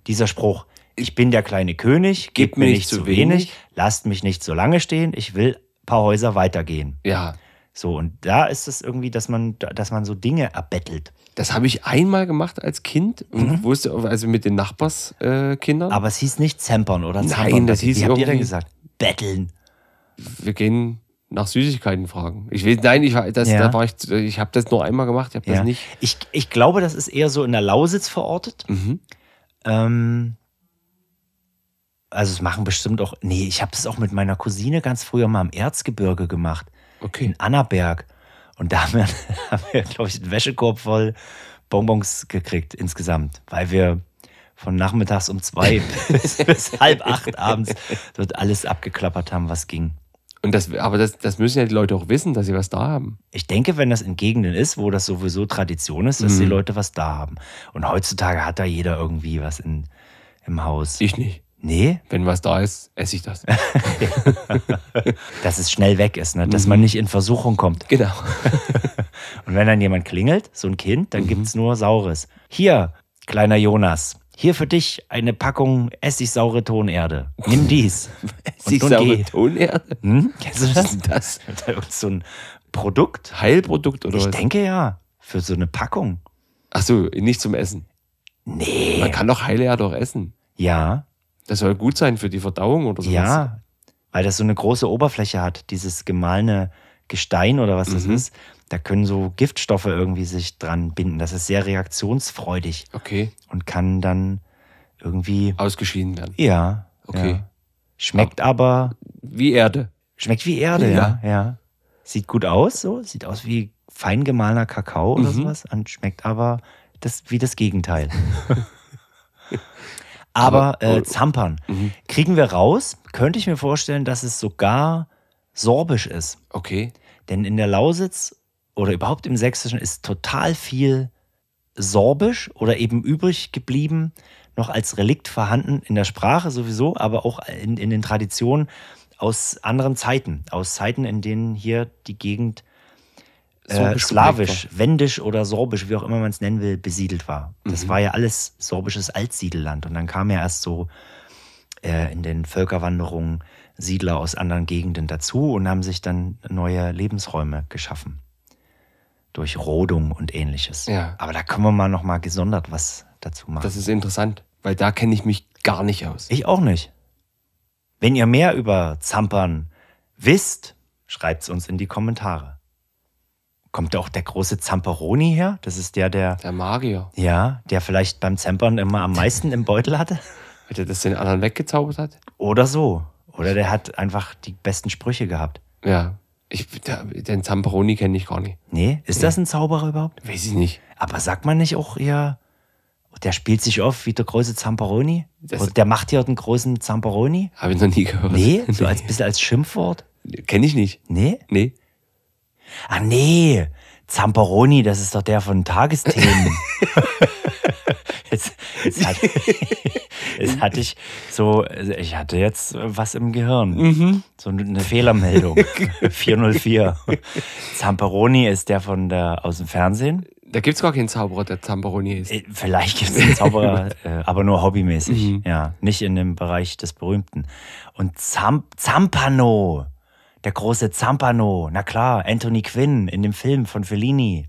Dieser Spruch, ich bin der kleine König, gib, gib mir nicht zu wenig, wenig, lasst mich nicht so lange stehen, ich will ein paar Häuser weitergehen. Ja. So, und da ist es irgendwie, dass man, dass man so Dinge erbettelt. Das habe ich einmal gemacht als Kind. Mhm. Wusste, also mit den Nachbarskindern. Äh, Aber es hieß nicht Zempern oder Zempern. Nein, das hieß Wie habt ihr denn gesagt? Betteln. Wir gehen nach Süßigkeiten fragen. Ich will, nein, ich, ja. da ich, ich habe das nur einmal gemacht, ich habe ja. das nicht. Ich, ich glaube, das ist eher so in der Lausitz verortet. Mhm. Ähm, also es machen bestimmt auch, nee, ich habe das auch mit meiner Cousine ganz früher mal im Erzgebirge gemacht. Okay. In Annaberg. Und da haben wir, wir glaube ich, einen Wäschekorb voll Bonbons gekriegt insgesamt, weil wir von nachmittags um zwei bis, bis, halb acht abends dort alles abgeklappert haben, was ging. Und das, aber das, das müssen ja die Leute auch wissen, dass sie was da haben. Ich denke, wenn das in Gegenden ist, wo das sowieso Tradition ist, dass mhm. die Leute was da haben. Und heutzutage hat da jeder irgendwie was in, im Haus. Ich nicht. Nee. Wenn was da ist, esse ich das. Dass es schnell weg ist, ne? dass mhm. man nicht in Versuchung kommt. Genau. Und wenn dann jemand klingelt, so ein Kind, dann mhm. gibt es nur Saures. Hier, kleiner Jonas, hier für dich eine Packung essigsaure Tonerde. Nimm dies. essigsaure Tonerde? Hm? Kennst du das? das? das? So ein Produkt? Heilprodukt oder ich was? Ich denke ja, für so eine Packung. Ach so, nicht zum Essen. Nee. Man kann doch Heile ja doch essen. Ja, das soll gut sein für die Verdauung oder sowas. Ja, weil das so eine große Oberfläche hat, dieses gemahlene Gestein oder was das mhm. ist. Da können so Giftstoffe irgendwie sich dran binden. Das ist sehr reaktionsfreudig. Okay. Und kann dann irgendwie. Ausgeschieden werden. Ja. Okay. Ja. Schmeckt aber. Wie Erde. Schmeckt wie Erde, ja. ja. ja. Sieht gut aus, so. Sieht aus wie fein gemahlener Kakao oder mhm. sowas. Und schmeckt aber das, wie das Gegenteil. aber, aber äh, äh, Zampan mhm. kriegen wir raus. Könnte ich mir vorstellen, dass es sogar sorbisch ist. Okay. Denn in der Lausitz oder überhaupt im Sächsischen ist total viel sorbisch oder eben übrig geblieben, noch als Relikt vorhanden in der Sprache sowieso, aber auch in, in den Traditionen aus anderen Zeiten, aus Zeiten, in denen hier die Gegend äh, slawisch, wendisch oder sorbisch, wie auch immer man es nennen will, besiedelt war. Das mhm. war ja alles sorbisches Altsiedelland. Und dann kamen ja erst so äh, in den Völkerwanderungen Siedler aus anderen Gegenden dazu und haben sich dann neue Lebensräume geschaffen. Durch Rodung und ähnliches. Ja. Aber da können wir mal nochmal gesondert was dazu machen. Das ist interessant, weil da kenne ich mich gar nicht aus. Ich auch nicht. Wenn ihr mehr über Zampern wisst, schreibt's uns in die Kommentare. Kommt auch der große Zamperoni her? Das ist der, der. Der Magier. Ja, der vielleicht beim Zampern immer am meisten im Beutel hatte. Weil der das den anderen weggezaubert hat? Oder so. Oder der hat einfach die besten Sprüche gehabt. Ja. Ich, der, den Zamperoni kenne ich gar nicht. Nee, ist nee. das ein Zauberer überhaupt? Weiß ich nicht. Aber sagt man nicht auch eher, der spielt sich oft wie der große Zamperoni? Das der macht hier den großen Zamperoni? Habe ich noch nie gehört. Nee, so nee. als bisschen als Schimpfwort. Kenne ich nicht. Nee? Nee. Ah nee, Zamperoni, das ist doch der von Tagesthemen. jetzt, jetzt, hat, jetzt, hatte ich so, ich hatte jetzt was im Gehirn. Mhm. So eine Fehlermeldung. 404. Zamperoni ist der von der, aus dem Fernsehen. Da gibt es gar keinen Zauberer, der Zamperoni ist. Äh, vielleicht gibt es einen Zauberer, äh, aber nur hobbymäßig. Mhm. Ja, nicht in dem Bereich des Berühmten. Und Zam Zampano der große Zampano, na klar, Anthony Quinn in dem Film von Fellini.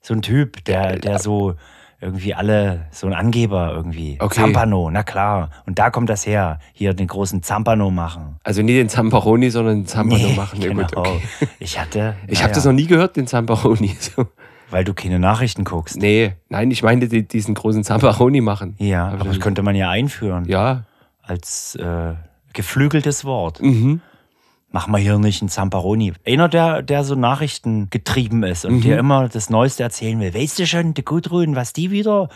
So ein Typ, der, äh, der so irgendwie alle, so ein Angeber irgendwie. Okay. Zampano, na klar. Und da kommt das her. Hier den großen Zampano machen. Also nie den Zamparoni, sondern den Zampano nee, machen. Genau. Gut, okay. Ich hatte. Ich habe ja. das noch nie gehört, den Zamparoni. So. Weil du keine Nachrichten guckst. Nee, nein, ich meine die, diesen großen Zamparoni machen. Ja, aber, das könnte man ja einführen. Ja. Als äh, geflügeltes Wort. Mhm. Mach mal hier nicht einen Zamperoni. Einer, der, der so Nachrichten getrieben ist und mhm. dir immer das Neueste erzählen will. Weißt du schon, die Gudrun, was die wieder?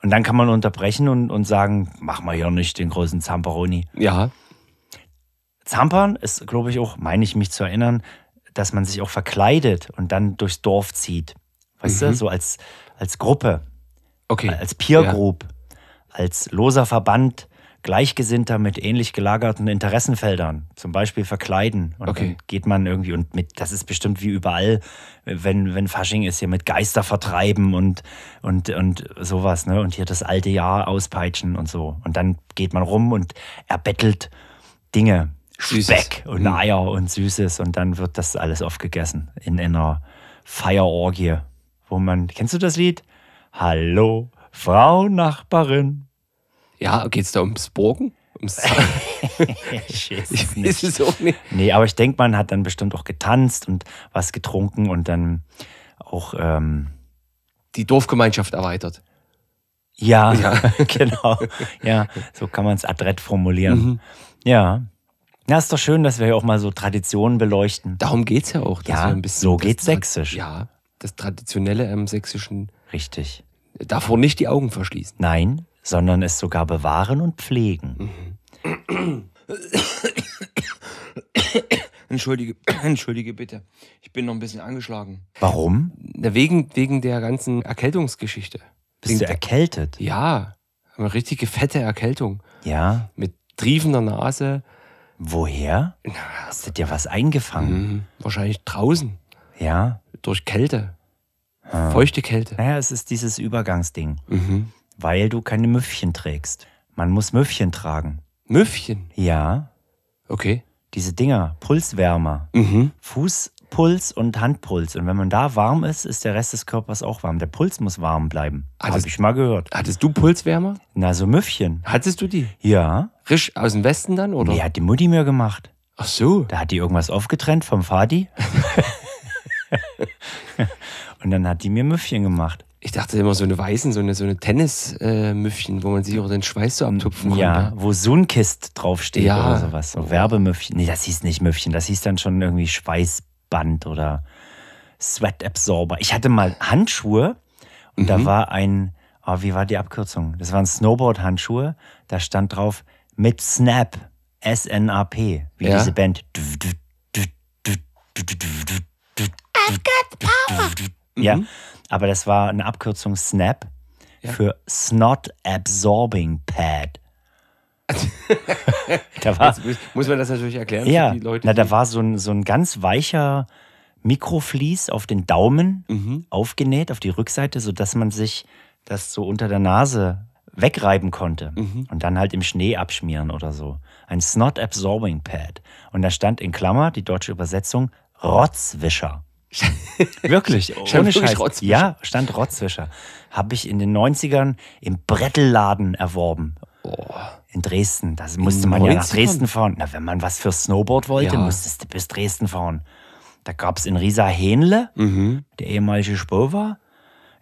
Und dann kann man unterbrechen und, und sagen, mach mal hier nicht den großen Zamperoni. Ja. Zampern ist, glaube ich, auch, meine ich mich zu erinnern, dass man sich auch verkleidet und dann durchs Dorf zieht. Weißt mhm. du, so als, als Gruppe. Okay. Als Peer Group. Ja. Als loser Verband Gleichgesinnter mit ähnlich gelagerten Interessenfeldern, zum Beispiel verkleiden. Und okay. dann geht man irgendwie und mit, das ist bestimmt wie überall, wenn, wenn Fasching ist, hier mit Geister vertreiben und, und, und sowas, ne? Und hier das alte Jahr auspeitschen und so. Und dann geht man rum und erbettelt Dinge. Süßes. Speck und mhm. Eier und Süßes und dann wird das alles aufgegessen in einer Feierorgie, wo man, kennst du das Lied? Hallo, Frau Nachbarin, ja, geht es da ums Borgen? Ums ich weiß nicht. es auch nicht. Nee, aber ich denke, man hat dann bestimmt auch getanzt und was getrunken und dann auch ähm die Dorfgemeinschaft erweitert. Ja, ja. genau. Ja, so kann man es adrett formulieren. Mhm. Ja. Na, ist doch schön, dass wir hier auch mal so Traditionen beleuchten. Darum geht es ja auch. ja, so geht Sächsisch. Ja, das Traditionelle im Sächsischen. Richtig. Davor nicht die Augen verschließen. Nein, sondern es sogar bewahren und pflegen. Entschuldige, entschuldige bitte. Ich bin noch ein bisschen angeschlagen. Warum? Wegen, wegen der ganzen Erkältungsgeschichte. Bist wegen du erkältet? Der, ja, eine richtige fette Erkältung. Ja. Mit triefender Nase. Woher? Hast du dir was eingefangen? Mhm, wahrscheinlich draußen. Ja. Durch Kälte. Hm. Feuchte Kälte. Naja, es ist dieses Übergangsding. Mhm. Weil du keine Müffchen trägst. Man muss Müffchen tragen. Müffchen? Ja. Okay. Diese Dinger, Pulswärmer. Mhm. Fußpuls und Handpuls. Und wenn man da warm ist, ist der Rest des Körpers auch warm. Der Puls muss warm bleiben. Ah, Habe ich mal gehört. Hattest du Pulswärmer? Na, so Müffchen. Hattest du die? Ja. Risch aus dem Westen dann, oder? Die hat die Mutti mir gemacht. Ach so. Da hat die irgendwas aufgetrennt vom Fadi. und dann hat die mir Müffchen gemacht. Ich dachte immer so eine weißen, so eine, so eine Tennismüffchen, wo man sich auch den Schweiß so abtupfen kann. Ja, wo Sunkist draufsteht ja. oder sowas. So Werbemüffchen. Nee, das hieß nicht Müffchen, das hieß dann schon irgendwie Schweißband oder Sweat Absorber. Ich hatte mal Handschuhe und mhm. da war ein, oh, wie war die Abkürzung? Das waren Snowboard-Handschuhe. Da stand drauf mit Snap, S-N-A-P, wie ja. diese Band. I've got power. Ja, aber das war eine Abkürzung SNAP ja. für Snot Absorbing Pad. da war, Jetzt muss man das natürlich erklären ja, für die Leute. Na, da war so ein, so ein ganz weicher Mikroflies auf den Daumen mhm. aufgenäht, auf die Rückseite, sodass man sich das so unter der Nase wegreiben konnte mhm. und dann halt im Schnee abschmieren oder so. Ein Snot Absorbing Pad. Und da stand in Klammer die deutsche Übersetzung Rotzwischer. Wirklich, stand oh. ohne Scheiß. Rotzwischer. Ja, stand Rotzwischer. Habe ich in den 90ern im Brettelladen erworben. Oh. In Dresden. Das musste man 90ern? ja nach Dresden fahren. Na, wenn man was für Snowboard wollte, ja. musstest du bis Dresden fahren. Da gab es in Riesa Hähnle, mhm. der ehemalige Spova.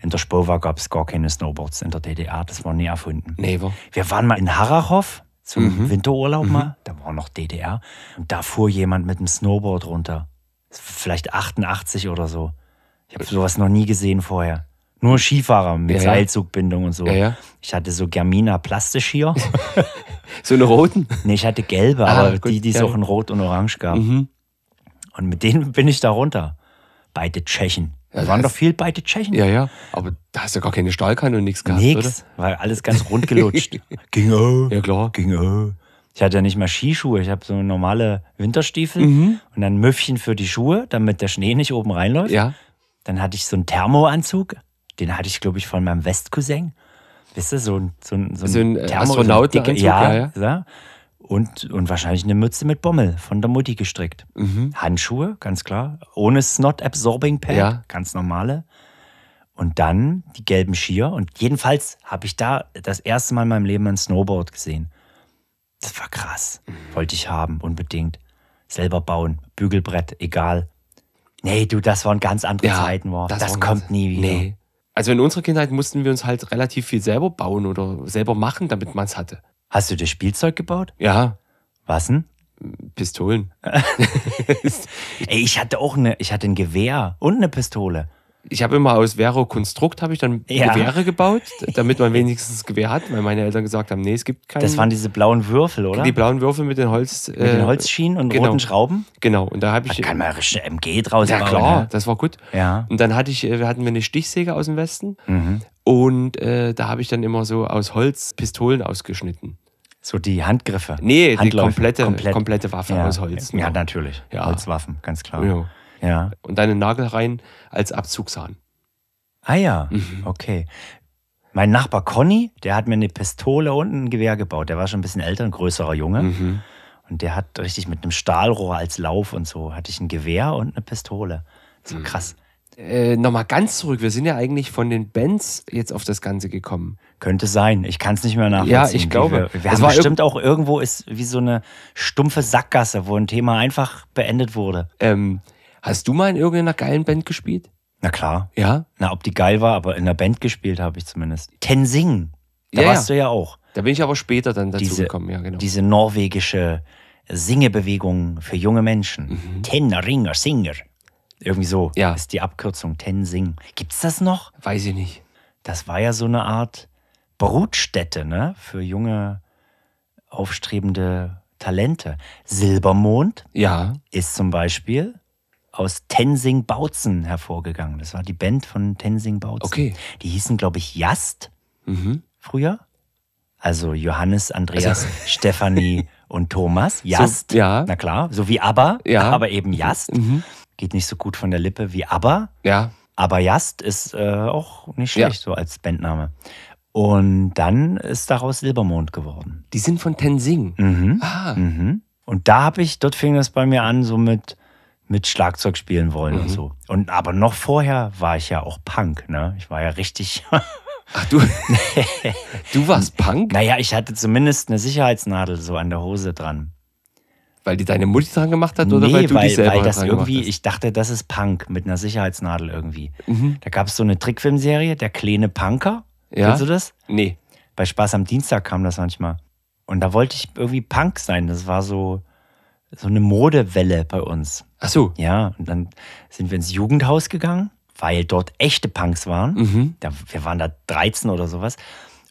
In der Spova gab es gar keine Snowboards in der DDR. Das war nie erfunden. Never. Wir waren mal in Harachow zum mhm. Winterurlaub mhm. mal. Da war noch DDR. Und da fuhr jemand mit dem Snowboard runter vielleicht 88 oder so. Ich habe sowas noch nie gesehen vorher. Nur Skifahrer mit ja, ja. Seilzugbindung und so. Ja, ich hatte so Germina Plastisch hier. so eine roten? Nee, ich hatte gelbe, ah, aber gut, die, die es auch in Rot und Orange gab. Mhm. Und mit denen bin ich da runter. Beide Tschechen. Ja, waren doch viel beide Tschechen. Ja, ja. Aber da hast du gar keine Stahlkanne und nichts gehabt, nix, oder? weil alles ganz rund gelutscht. ging oh. Ja, klar. Ging oh ich hatte ja nicht mal Skischuhe, ich habe so normale Winterstiefel mhm. und dann Müffchen für die Schuhe, damit der Schnee nicht oben reinläuft. Ja. Dann hatte ich so einen Thermoanzug, den hatte ich, glaube ich, von meinem Westcousin. Wisst ihr, so ein, so ein, so ein, so ein äh, Astronautenanzug. ja, ja, ja. Und, und wahrscheinlich eine Mütze mit Bommel von der Mutti gestrickt. Mhm. Handschuhe, ganz klar. Ohne Snot-Absorbing-Pad, ja. ganz normale. Und dann die gelben Skier. Und jedenfalls habe ich da das erste Mal in meinem Leben ein Snowboard gesehen. Das war krass. Mhm. Wollte ich haben, unbedingt. Selber bauen, Bügelbrett, egal. Nee, du, das waren ganz andere ja, Zeiten. War. Das, das kommt nie wieder. Nee. Also in unserer Kindheit mussten wir uns halt relativ viel selber bauen oder selber machen, damit man es hatte. Hast du das Spielzeug gebaut? Ja. Was denn? Pistolen. Ey, ich hatte auch eine, ich hatte ein Gewehr und eine Pistole ich habe immer aus Vero Konstrukt habe ich dann ja. Gewehre gebaut, damit man wenigstens Gewehr hat, weil meine Eltern gesagt haben, nee, es gibt keine. Das waren diese blauen Würfel, oder? Die blauen Würfel mit den Holz mit den äh, Holzschienen und genau. roten Schrauben. Genau, und da habe ich da kann man richtig MG draus Ja bauen, klar, ne? das war gut. Ja. Und dann hatte ich äh, hatten wir eine Stichsäge aus dem Westen mhm. und äh, da habe ich dann immer so aus Holz Pistolen ausgeschnitten. So die Handgriffe. Nee, Handläufe. die komplette, Komplett. komplette Waffe ja. aus Holz. Ja, genau. ja natürlich. Holzwaffen, ganz klar. Ja ja. und deine Nagelreihen rein als Abzugshahn. Ah ja, mhm. okay. Mein Nachbar Conny, der hat mir eine Pistole und ein Gewehr gebaut. Der war schon ein bisschen älter, ein größerer Junge. Mhm. Und der hat richtig mit einem Stahlrohr als Lauf und so, hatte ich ein Gewehr und eine Pistole. Das war mhm. krass. Äh, Nochmal ganz zurück, wir sind ja eigentlich von den Bands jetzt auf das Ganze gekommen. Könnte sein, ich kann es nicht mehr nachvollziehen. Ja, ich glaube. Wir, wir es haben war bestimmt auch irgendwo ist wie so eine stumpfe Sackgasse, wo ein Thema einfach beendet wurde. Ähm, Hast du mal in irgendeiner geilen Band gespielt? Na klar. Ja? Na, ob die geil war, aber in der Band gespielt habe ich zumindest. Tensing. Da ja, warst ja. du ja auch. Da bin ich aber später dann dazu diese, gekommen, ja, genau. Diese norwegische Singebewegung für junge Menschen. Mhm. Tenner, Ringer, Singer. Irgendwie so ja. ist die Abkürzung Ten Tensing. Gibt's das noch? Weiß ich nicht. Das war ja so eine Art Brutstätte, ne? Für junge, aufstrebende Talente. Silbermond ja. ist zum Beispiel aus Tensing Bautzen hervorgegangen. Das war die Band von Tensing Bautzen. Okay. Die hießen, glaube ich, Jast mhm. früher. Also Johannes, Andreas, also. Stefanie und Thomas. Jast. So, ja. Na klar, so wie Aber, ja. aber eben Jast. Mhm. Geht nicht so gut von der Lippe wie Aber. Ja. Aber Jast ist äh, auch nicht schlecht ja. so als Bandname. Und dann ist daraus Silbermond geworden. Die sind von Tensing. Mhm. Ah. Mhm. Und da habe ich, dort fing das bei mir an, so mit mit Schlagzeug spielen wollen mhm. und so. Und aber noch vorher war ich ja auch Punk, ne? Ich war ja richtig. Ach du, du warst Punk? Naja, ich hatte zumindest eine Sicherheitsnadel so an der Hose dran. Weil die deine Mutti dran gemacht hat oder nee, weil du weil, die selber weil das dran irgendwie, hast? ich dachte, das ist Punk mit einer Sicherheitsnadel irgendwie. Mhm. Da gab es so eine Trickfilmserie, der kleine Punker. Ja? Kennst du das? Nee. Bei Spaß am Dienstag kam das manchmal. Und da wollte ich irgendwie Punk sein. Das war so, so eine Modewelle bei uns. Ach so. Ja, und dann sind wir ins Jugendhaus gegangen, weil dort echte Punks waren. Mhm. Da, wir waren da 13 oder sowas.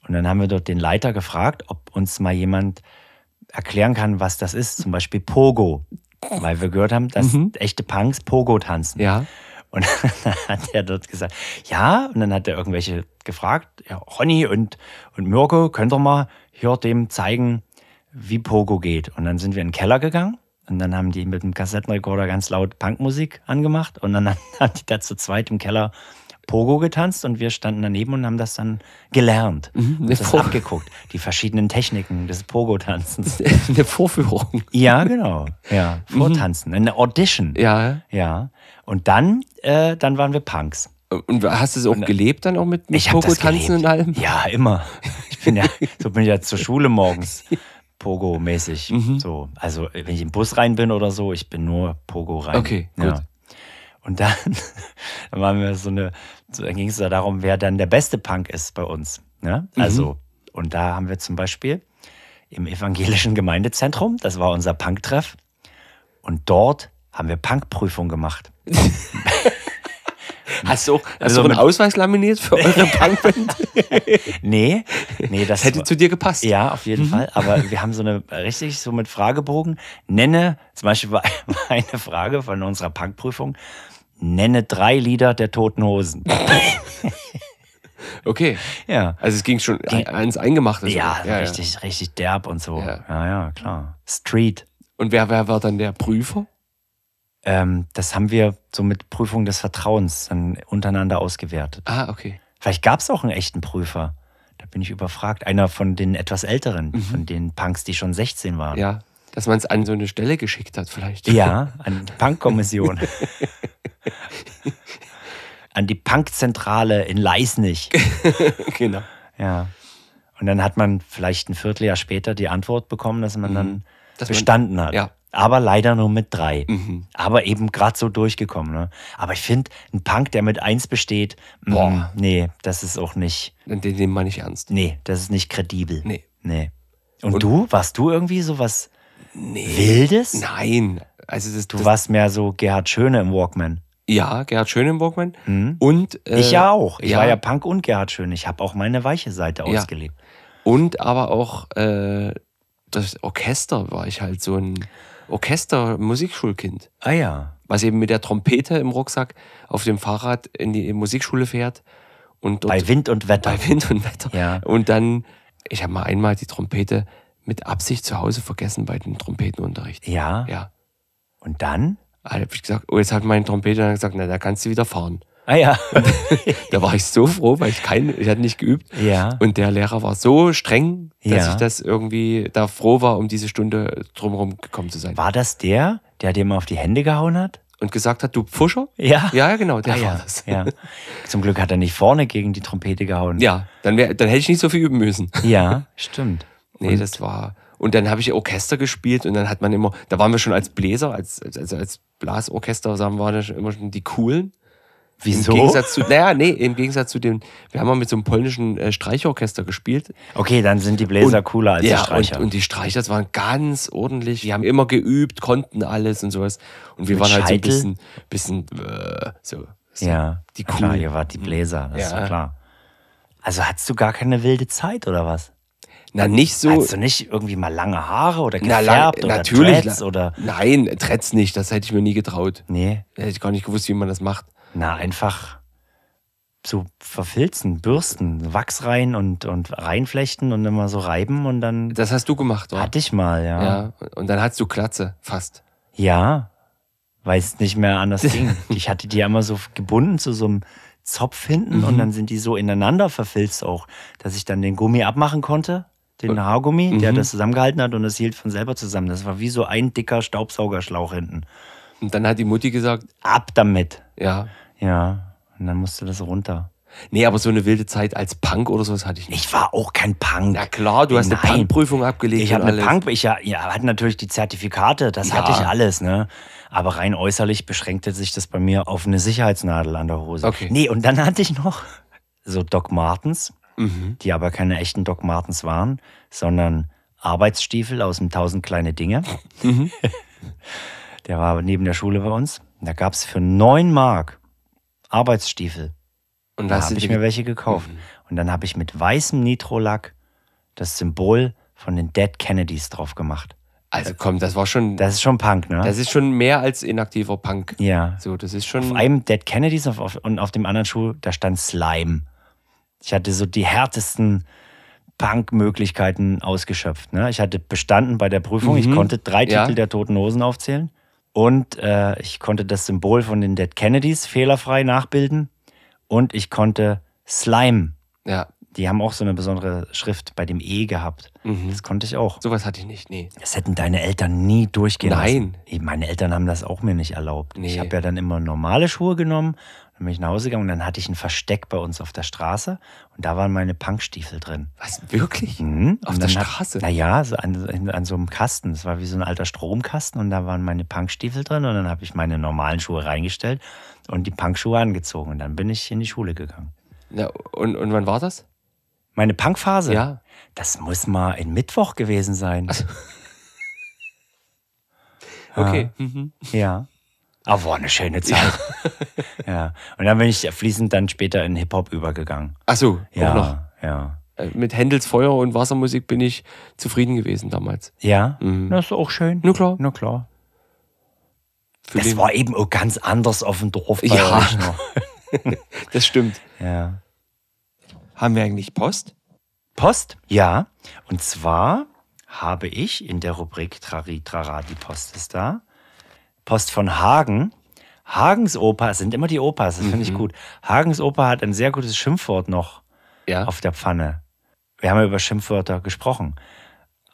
Und dann haben wir dort den Leiter gefragt, ob uns mal jemand erklären kann, was das ist. Zum Beispiel Pogo. Weil wir gehört haben, dass mhm. echte Punks Pogo tanzen. Ja. Und dann hat er dort gesagt, ja, und dann hat er irgendwelche gefragt, ja, Ronny und, und Mirko, könnt ihr mal hier dem zeigen, wie Pogo geht. Und dann sind wir in den Keller gegangen und dann haben die mit dem Kassettenrekorder ganz laut Punkmusik angemacht und dann haben die da zu zweit im Keller Pogo getanzt und wir standen daneben und haben das dann gelernt. Mhm, und das Vor abgeguckt. Die verschiedenen Techniken des Pogo-Tanzens. Eine Vorführung. Ja, genau. Ja, mhm. Vortanzen, eine Audition. Ja. Ja. Und dann, äh, dann waren wir Punks. Und hast du es auch und, äh, gelebt dann auch mit, mit Pogo-Tanzen und allem? Ja, immer. Ich bin ja, so bin ich ja zur Schule morgens. Pogo-mäßig. Mhm. So, also wenn ich im Bus rein bin oder so, ich bin nur Pogo rein. Okay, gut. Und dann, dann waren wir so eine, dann ging es da darum, wer dann der beste Punk ist bei uns. Ne? Mhm. Also, mhm. und da haben wir zum Beispiel im evangelischen Gemeindezentrum, das war unser Punk-Treff, und dort haben wir Punk-Prüfung gemacht. Hast du auch, hast also auch einen Ausweis laminiert für eure Bankwände? nee, nee, das hätte zu dir gepasst. Ja, auf jeden mhm. Fall. Aber wir haben so eine richtig so mit Fragebogen. Nenne, zum Beispiel war eine Frage von unserer Punkprüfung, nenne drei Lieder der Toten Hosen. okay. Ja. Also es ging schon ging, ans Eingemachte. Also ja, ja, richtig, ja. richtig derb und so. Ja, ja, ja klar. Street. Und wer, wer war dann der Prüfer? ähm, das haben wir so mit Prüfung des Vertrauens dann untereinander ausgewertet. Ah, okay. Vielleicht gab es auch einen echten Prüfer. Da bin ich überfragt. Einer von den etwas älteren, mhm. von den Punks, die schon 16 waren. Ja, dass man es an so eine Stelle geschickt hat, vielleicht. Ja, an die Punk-Kommission. an die Punk-Zentrale in Leisnig. genau. Ja. Und dann hat man vielleicht ein Vierteljahr später die Antwort bekommen, dass man mhm. dann dass bestanden man, hat. Ja, aber leider nur mit drei. Mhm. Aber eben gerade so durchgekommen. Ne? Aber ich finde, ein Punk, der mit eins besteht, mm, Boah. nee, das ist auch nicht. Den nehmen wir nicht ernst. Nee, das ist nicht kredibel. Nee. Nee. Und, Und du? Warst du irgendwie sowas nee. Wildes? Nein. Also das, du das warst mehr so Gerhard Schöne im Walkman. Ja, Gerhard Schöne im Walkman. Mhm. Und, äh, ich ja auch. Ich ja. war ja Punk und Gerhard Schöne. Ich habe auch meine weiche Seite ja. Und aber auch äh, das Orchester war ich halt so ein. Orchester-Musikschulkind. Ah ja. Was eben mit der Trompete im Rucksack auf dem Fahrrad in die Musikschule fährt. Und bei Wind und Wetter. Bei Wind und Wetter. Ja. Und dann, ich habe mal einmal die Trompete mit Absicht zu Hause vergessen bei dem Trompetenunterricht. Ja. Ja. Und dann? Also habe ich gesagt, oh, jetzt hat meine Trompete dann gesagt, na, da kannst du wieder fahren. Ah ja. da war ich so froh, weil ich keinen, ich hatte nicht geübt. Ja. Und der Lehrer war so streng, dass ja. ich das irgendwie da froh war, um diese Stunde drumherum gekommen zu sein. War das der, der dir mal auf die Hände gehauen hat? Und gesagt hat, du Pfuscher? Ja. Ja, genau, der ah, war ja. das. Ja. Zum Glück hat er nicht vorne gegen die Trompete gehauen. Ja, dann, wär, dann hätte ich nicht so viel üben müssen. Ja, stimmt. nee, und? das war. Und dann habe ich Orchester gespielt und dann hat man immer, da waren wir schon als Bläser, als, als, als Blasorchester, sagen wir schon immer schon die coolen. Wieso? Im Gegensatz zu, naja, nee, im Gegensatz zu dem, wir haben mal mit so einem polnischen äh, Streichorchester gespielt. Okay, dann sind die Bläser und, cooler als ja, die Streicher. Und, und die Streicher das waren ganz ordentlich. Die haben immer geübt, konnten alles und sowas. Und wir mit waren halt Scheitel? so ein bisschen, bisschen äh, so, so, Ja, die coolen. Klar, ihr wart die Bläser, das ja. ist klar. Also hattest du gar keine wilde Zeit oder was? Na, nicht so. Hast du nicht irgendwie mal lange Haare oder gefärbt na, lang, oder natürlich, Dreads oder? Nein, Dreads nicht, das hätte ich mir nie getraut. Nee. Hätte ich gar nicht gewusst, wie man das macht. Na, einfach so verfilzen, bürsten, Wachs rein und, und reinflechten und immer so reiben und dann. Das hast du gemacht, oder? Hatte ich mal, ja. Ja, und dann hattest du Klatze, fast. Ja, weil es nicht mehr anders ging. Ich hatte die ja immer so gebunden zu so einem Zopf hinten mhm. und dann sind die so ineinander verfilzt auch, dass ich dann den Gummi abmachen konnte, den Haargummi, mhm. der das zusammengehalten hat und das hielt von selber zusammen. Das war wie so ein dicker Staubsaugerschlauch hinten. Und dann hat die Mutti gesagt: Ab damit. Ja. Ja, und dann musste das runter. Nee, aber so eine wilde Zeit als Punk oder sowas hatte ich nicht. Ich war auch kein Punk. Na klar, du hast Nein. eine Punkprüfung abgelegt. Ich habe eine Punk, ich ja, hatte natürlich die Zertifikate, das ja. hatte ich alles, ne? Aber rein äußerlich beschränkte sich das bei mir auf eine Sicherheitsnadel an der Hose. Okay. Nee, und dann hatte ich noch so Doc Martens, mhm. die aber keine echten Doc Martens waren, sondern Arbeitsstiefel aus dem Tausend kleine Dinge. Mhm. der war neben der Schule bei uns. Da gab es für neun Mark Arbeitsstiefel. Und da habe ich mir welche gekauft. Mhm. Und dann habe ich mit weißem Nitrolack das Symbol von den Dead Kennedys drauf gemacht. Also komm, das war schon. Das ist schon Punk, ne? Das ist schon mehr als inaktiver Punk. Ja. So, das ist schon. Auf einem Dead Kennedys auf, auf, und auf dem anderen Schuh, da stand Slime. Ich hatte so die härtesten Punk-Möglichkeiten ausgeschöpft. Ne? Ich hatte bestanden bei der Prüfung. Mhm. Ich konnte drei Titel der Toten Hosen aufzählen. Und äh, ich konnte das Symbol von den Dead Kennedys fehlerfrei nachbilden. Und ich konnte Slime. Ja. Die haben auch so eine besondere Schrift bei dem E gehabt. Mhm. Das konnte ich auch. Sowas hatte ich nicht, nee. Das hätten deine Eltern nie durchgehen Nein. lassen. Nein. Meine Eltern haben das auch mir nicht erlaubt. Nee. Ich habe ja dann immer normale Schuhe genommen dann bin ich nach Hause gegangen und dann hatte ich ein Versteck bei uns auf der Straße und da waren meine Punkstiefel drin. Was, wirklich? Mhm. Auf der Straße? Naja, so an, an, so einem Kasten. Das war wie so ein alter Stromkasten und da waren meine Punkstiefel drin und dann habe ich meine normalen Schuhe reingestellt und die Punkschuhe angezogen und dann bin ich in die Schule gegangen. Ja, und, und wann war das? Meine Punkphase? Ja. Das muss mal ein Mittwoch gewesen sein. Also. okay. Ja. Ah. Mhm. ja. Aber war eine schöne Zeit. Ja. ja. Und dann bin ich fließend dann später in Hip-Hop übergegangen. Ach so, ja, noch. Ja. Äh, mit Händels Feuer und Wassermusik bin ich zufrieden gewesen damals. Ja, mhm. das ist auch schön. Na klar. Na klar. Für das war eben auch ganz anders auf dem Dorf. ja, das stimmt. Ja. Haben wir eigentlich Post? Post? Ja. Und zwar habe ich in der Rubrik Trari Trara, die Post ist da, Post von Hagen. Hagens Opa, es sind immer die Opas, das mhm. finde ich mhm. gut. Hagens Opa hat ein sehr gutes Schimpfwort noch ja. auf der Pfanne. Wir haben ja über Schimpfwörter gesprochen.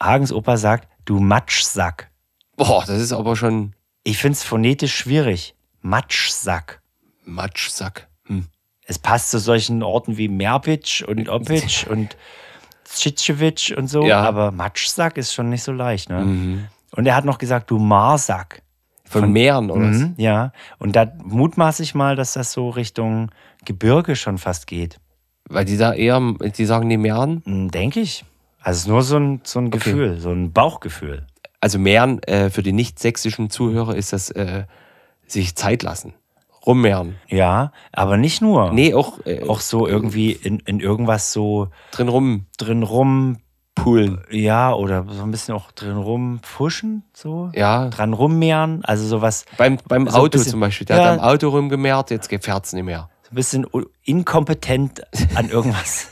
Hagens Opa sagt, du Matschsack. Boah, das ist aber schon. Ich finde es phonetisch schwierig. Matschsack. Matschsack. Hm. Es passt zu solchen Orten wie Merpitsch und äh, Opitsch und Tschitschewitsch und so, ja. aber Matschsack ist schon nicht so leicht. Ne? Mhm. Und er hat noch gesagt, du Marsack. Von, von Meeren oder was? Mhm, ja, und da mutmaße ich mal, dass das so Richtung Gebirge schon fast geht. Weil die da eher, die sagen die Meeren? Hm, Denke ich. Also es ist nur so ein, so ein Gefühl, okay. so ein Bauchgefühl. Also Meeren, äh, für die nicht-sächsischen Zuhörer ist das äh, sich Zeit lassen. Rummeeren. Ja, aber nicht nur. Nee, auch. Äh, auch so irgendwie in, in irgendwas so. Drin rum. Drin rum poolen. Ja, oder so ein bisschen auch drin rum pfuschen, so. Ja. Dran rummehren, also sowas. Beim, beim so also Auto bisschen, zum Beispiel, der ja, hat am Auto rumgemehrt, jetzt gefährt's nicht mehr. So ein bisschen inkompetent an irgendwas.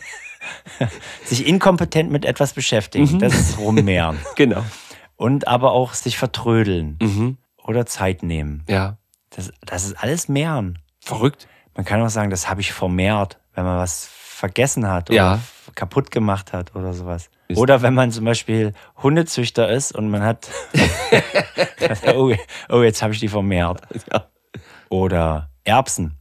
sich inkompetent mit etwas beschäftigen, mhm. das ist rummehren. genau. Und aber auch sich vertrödeln mhm. oder Zeit nehmen. Ja. Das, das ist alles mehren. Verrückt. Man kann auch sagen, das habe ich vermehrt, wenn man was vergessen hat. Oder ja kaputt gemacht hat oder sowas. Ist oder wenn man zum Beispiel Hundezüchter ist und man hat, oh, oh, jetzt habe ich die vermehrt. Ja. Oder Erbsen,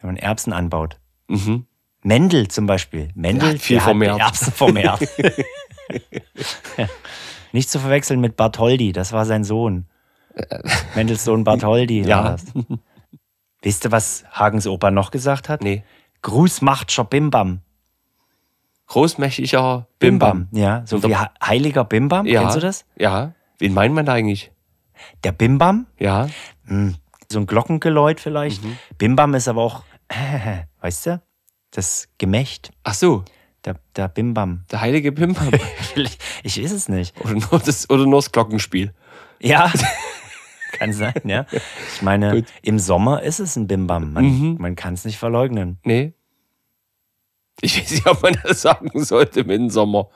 wenn man Erbsen anbaut. Mhm. Mendel zum Beispiel. Mendel hat viel vermehrt. Erbsen vermehrt. Nicht zu verwechseln mit Bartholdi, das war sein Sohn. Mendels Sohn Bartholdi. Ja. Wisst ihr, was Hagens Opa noch gesagt hat? Nee. Gruß macht Schabimbam großmächtiger Bimbam. Bimbam. Ja, so wie heiliger Bimbam. Ja, Kennst du das? Ja. Wen meint man da eigentlich? Der Bimbam? Ja. Hm. So ein Glockengeläut vielleicht. Mhm. Bimbam ist aber auch, weißt du, das Gemächt. Ach so. Der, der Bimbam. Der heilige Bimbam. ich weiß es nicht. Oder nur das, oder nur das Glockenspiel. Ja. kann sein, ja. Ich meine, Gut. im Sommer ist es ein Bimbam. Man, mhm. man kann es nicht verleugnen. Nee. Ich weiß nicht, ob man das sagen sollte im Innensommer.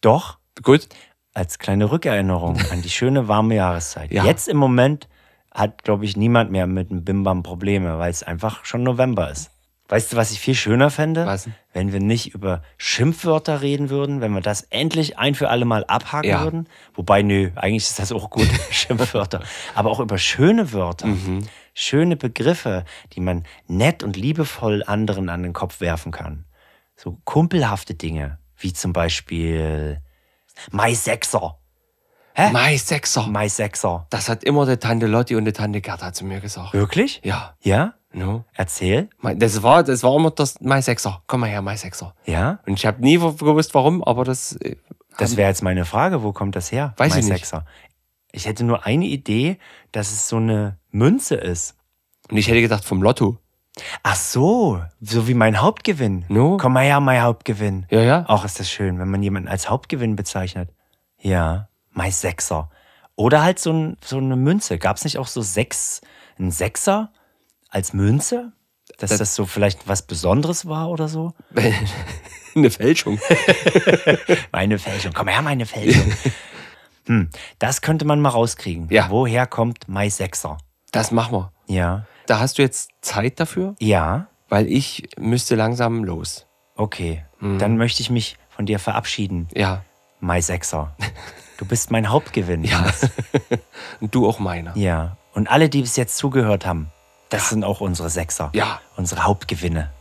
Doch. Gut. Als kleine Rückerinnerung an die schöne warme Jahreszeit. Ja. Jetzt im Moment hat, glaube ich, niemand mehr mit dem Bimbam Probleme, weil es einfach schon November ist. Weißt du, was ich viel schöner fände? Was? Wenn wir nicht über Schimpfwörter reden würden, wenn wir das endlich ein für alle Mal abhaken ja. würden. Wobei, nö, eigentlich ist das auch gut, Schimpfwörter. Aber auch über schöne Wörter. Mhm schöne Begriffe, die man nett und liebevoll anderen an den Kopf werfen kann. So kumpelhafte Dinge, wie zum Beispiel My Sexer. Hä? My Sexer. My Sexer. Das hat immer der Tante Lotti und der Tante Gerda zu mir gesagt. Wirklich? Ja. Ja? No. Erzähl. Das war, das war immer das My Sexer. Komm mal her, My Sexer. Ja? Und ich habe nie gewusst, warum, aber das. Äh, das wäre jetzt meine Frage, wo kommt das her? Weiß ich nicht. Sechser. Ich hätte nur eine Idee, dass es so eine Münze ist. Und ich hätte gedacht vom Lotto. Ach so, so wie mein Hauptgewinn. No. Komm mal her, mein Hauptgewinn. Ja, ja. Auch ist das schön, wenn man jemanden als Hauptgewinn bezeichnet. Ja, mein Sechser. Oder halt so, ein, so eine Münze. Gab es nicht auch so sechs, ein Sechser als Münze? Dass das, das so vielleicht was Besonderes war oder so? eine Fälschung. meine Fälschung. Komm her, meine Fälschung. Hm, das könnte man mal rauskriegen. Ja. Woher kommt Mai Sechser? Das machen wir. Ja. Da hast du jetzt Zeit dafür? Ja. Weil ich müsste langsam los. Okay. Mhm. Dann möchte ich mich von dir verabschieden. Ja. Mai Sechser. Du bist mein Hauptgewinn. ja. Und du auch meiner. Ja. Und alle, die bis jetzt zugehört haben, das ja. sind auch unsere Sechser. Ja. Unsere Hauptgewinne.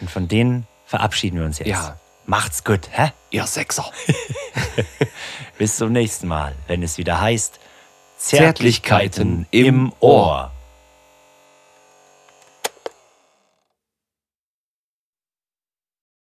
Und von denen verabschieden wir uns jetzt. Ja. Macht's gut, hä? Ihr Sechser. Bis zum nächsten Mal, wenn es wieder heißt Zärtlichkeiten, Zärtlichkeiten im Ohr.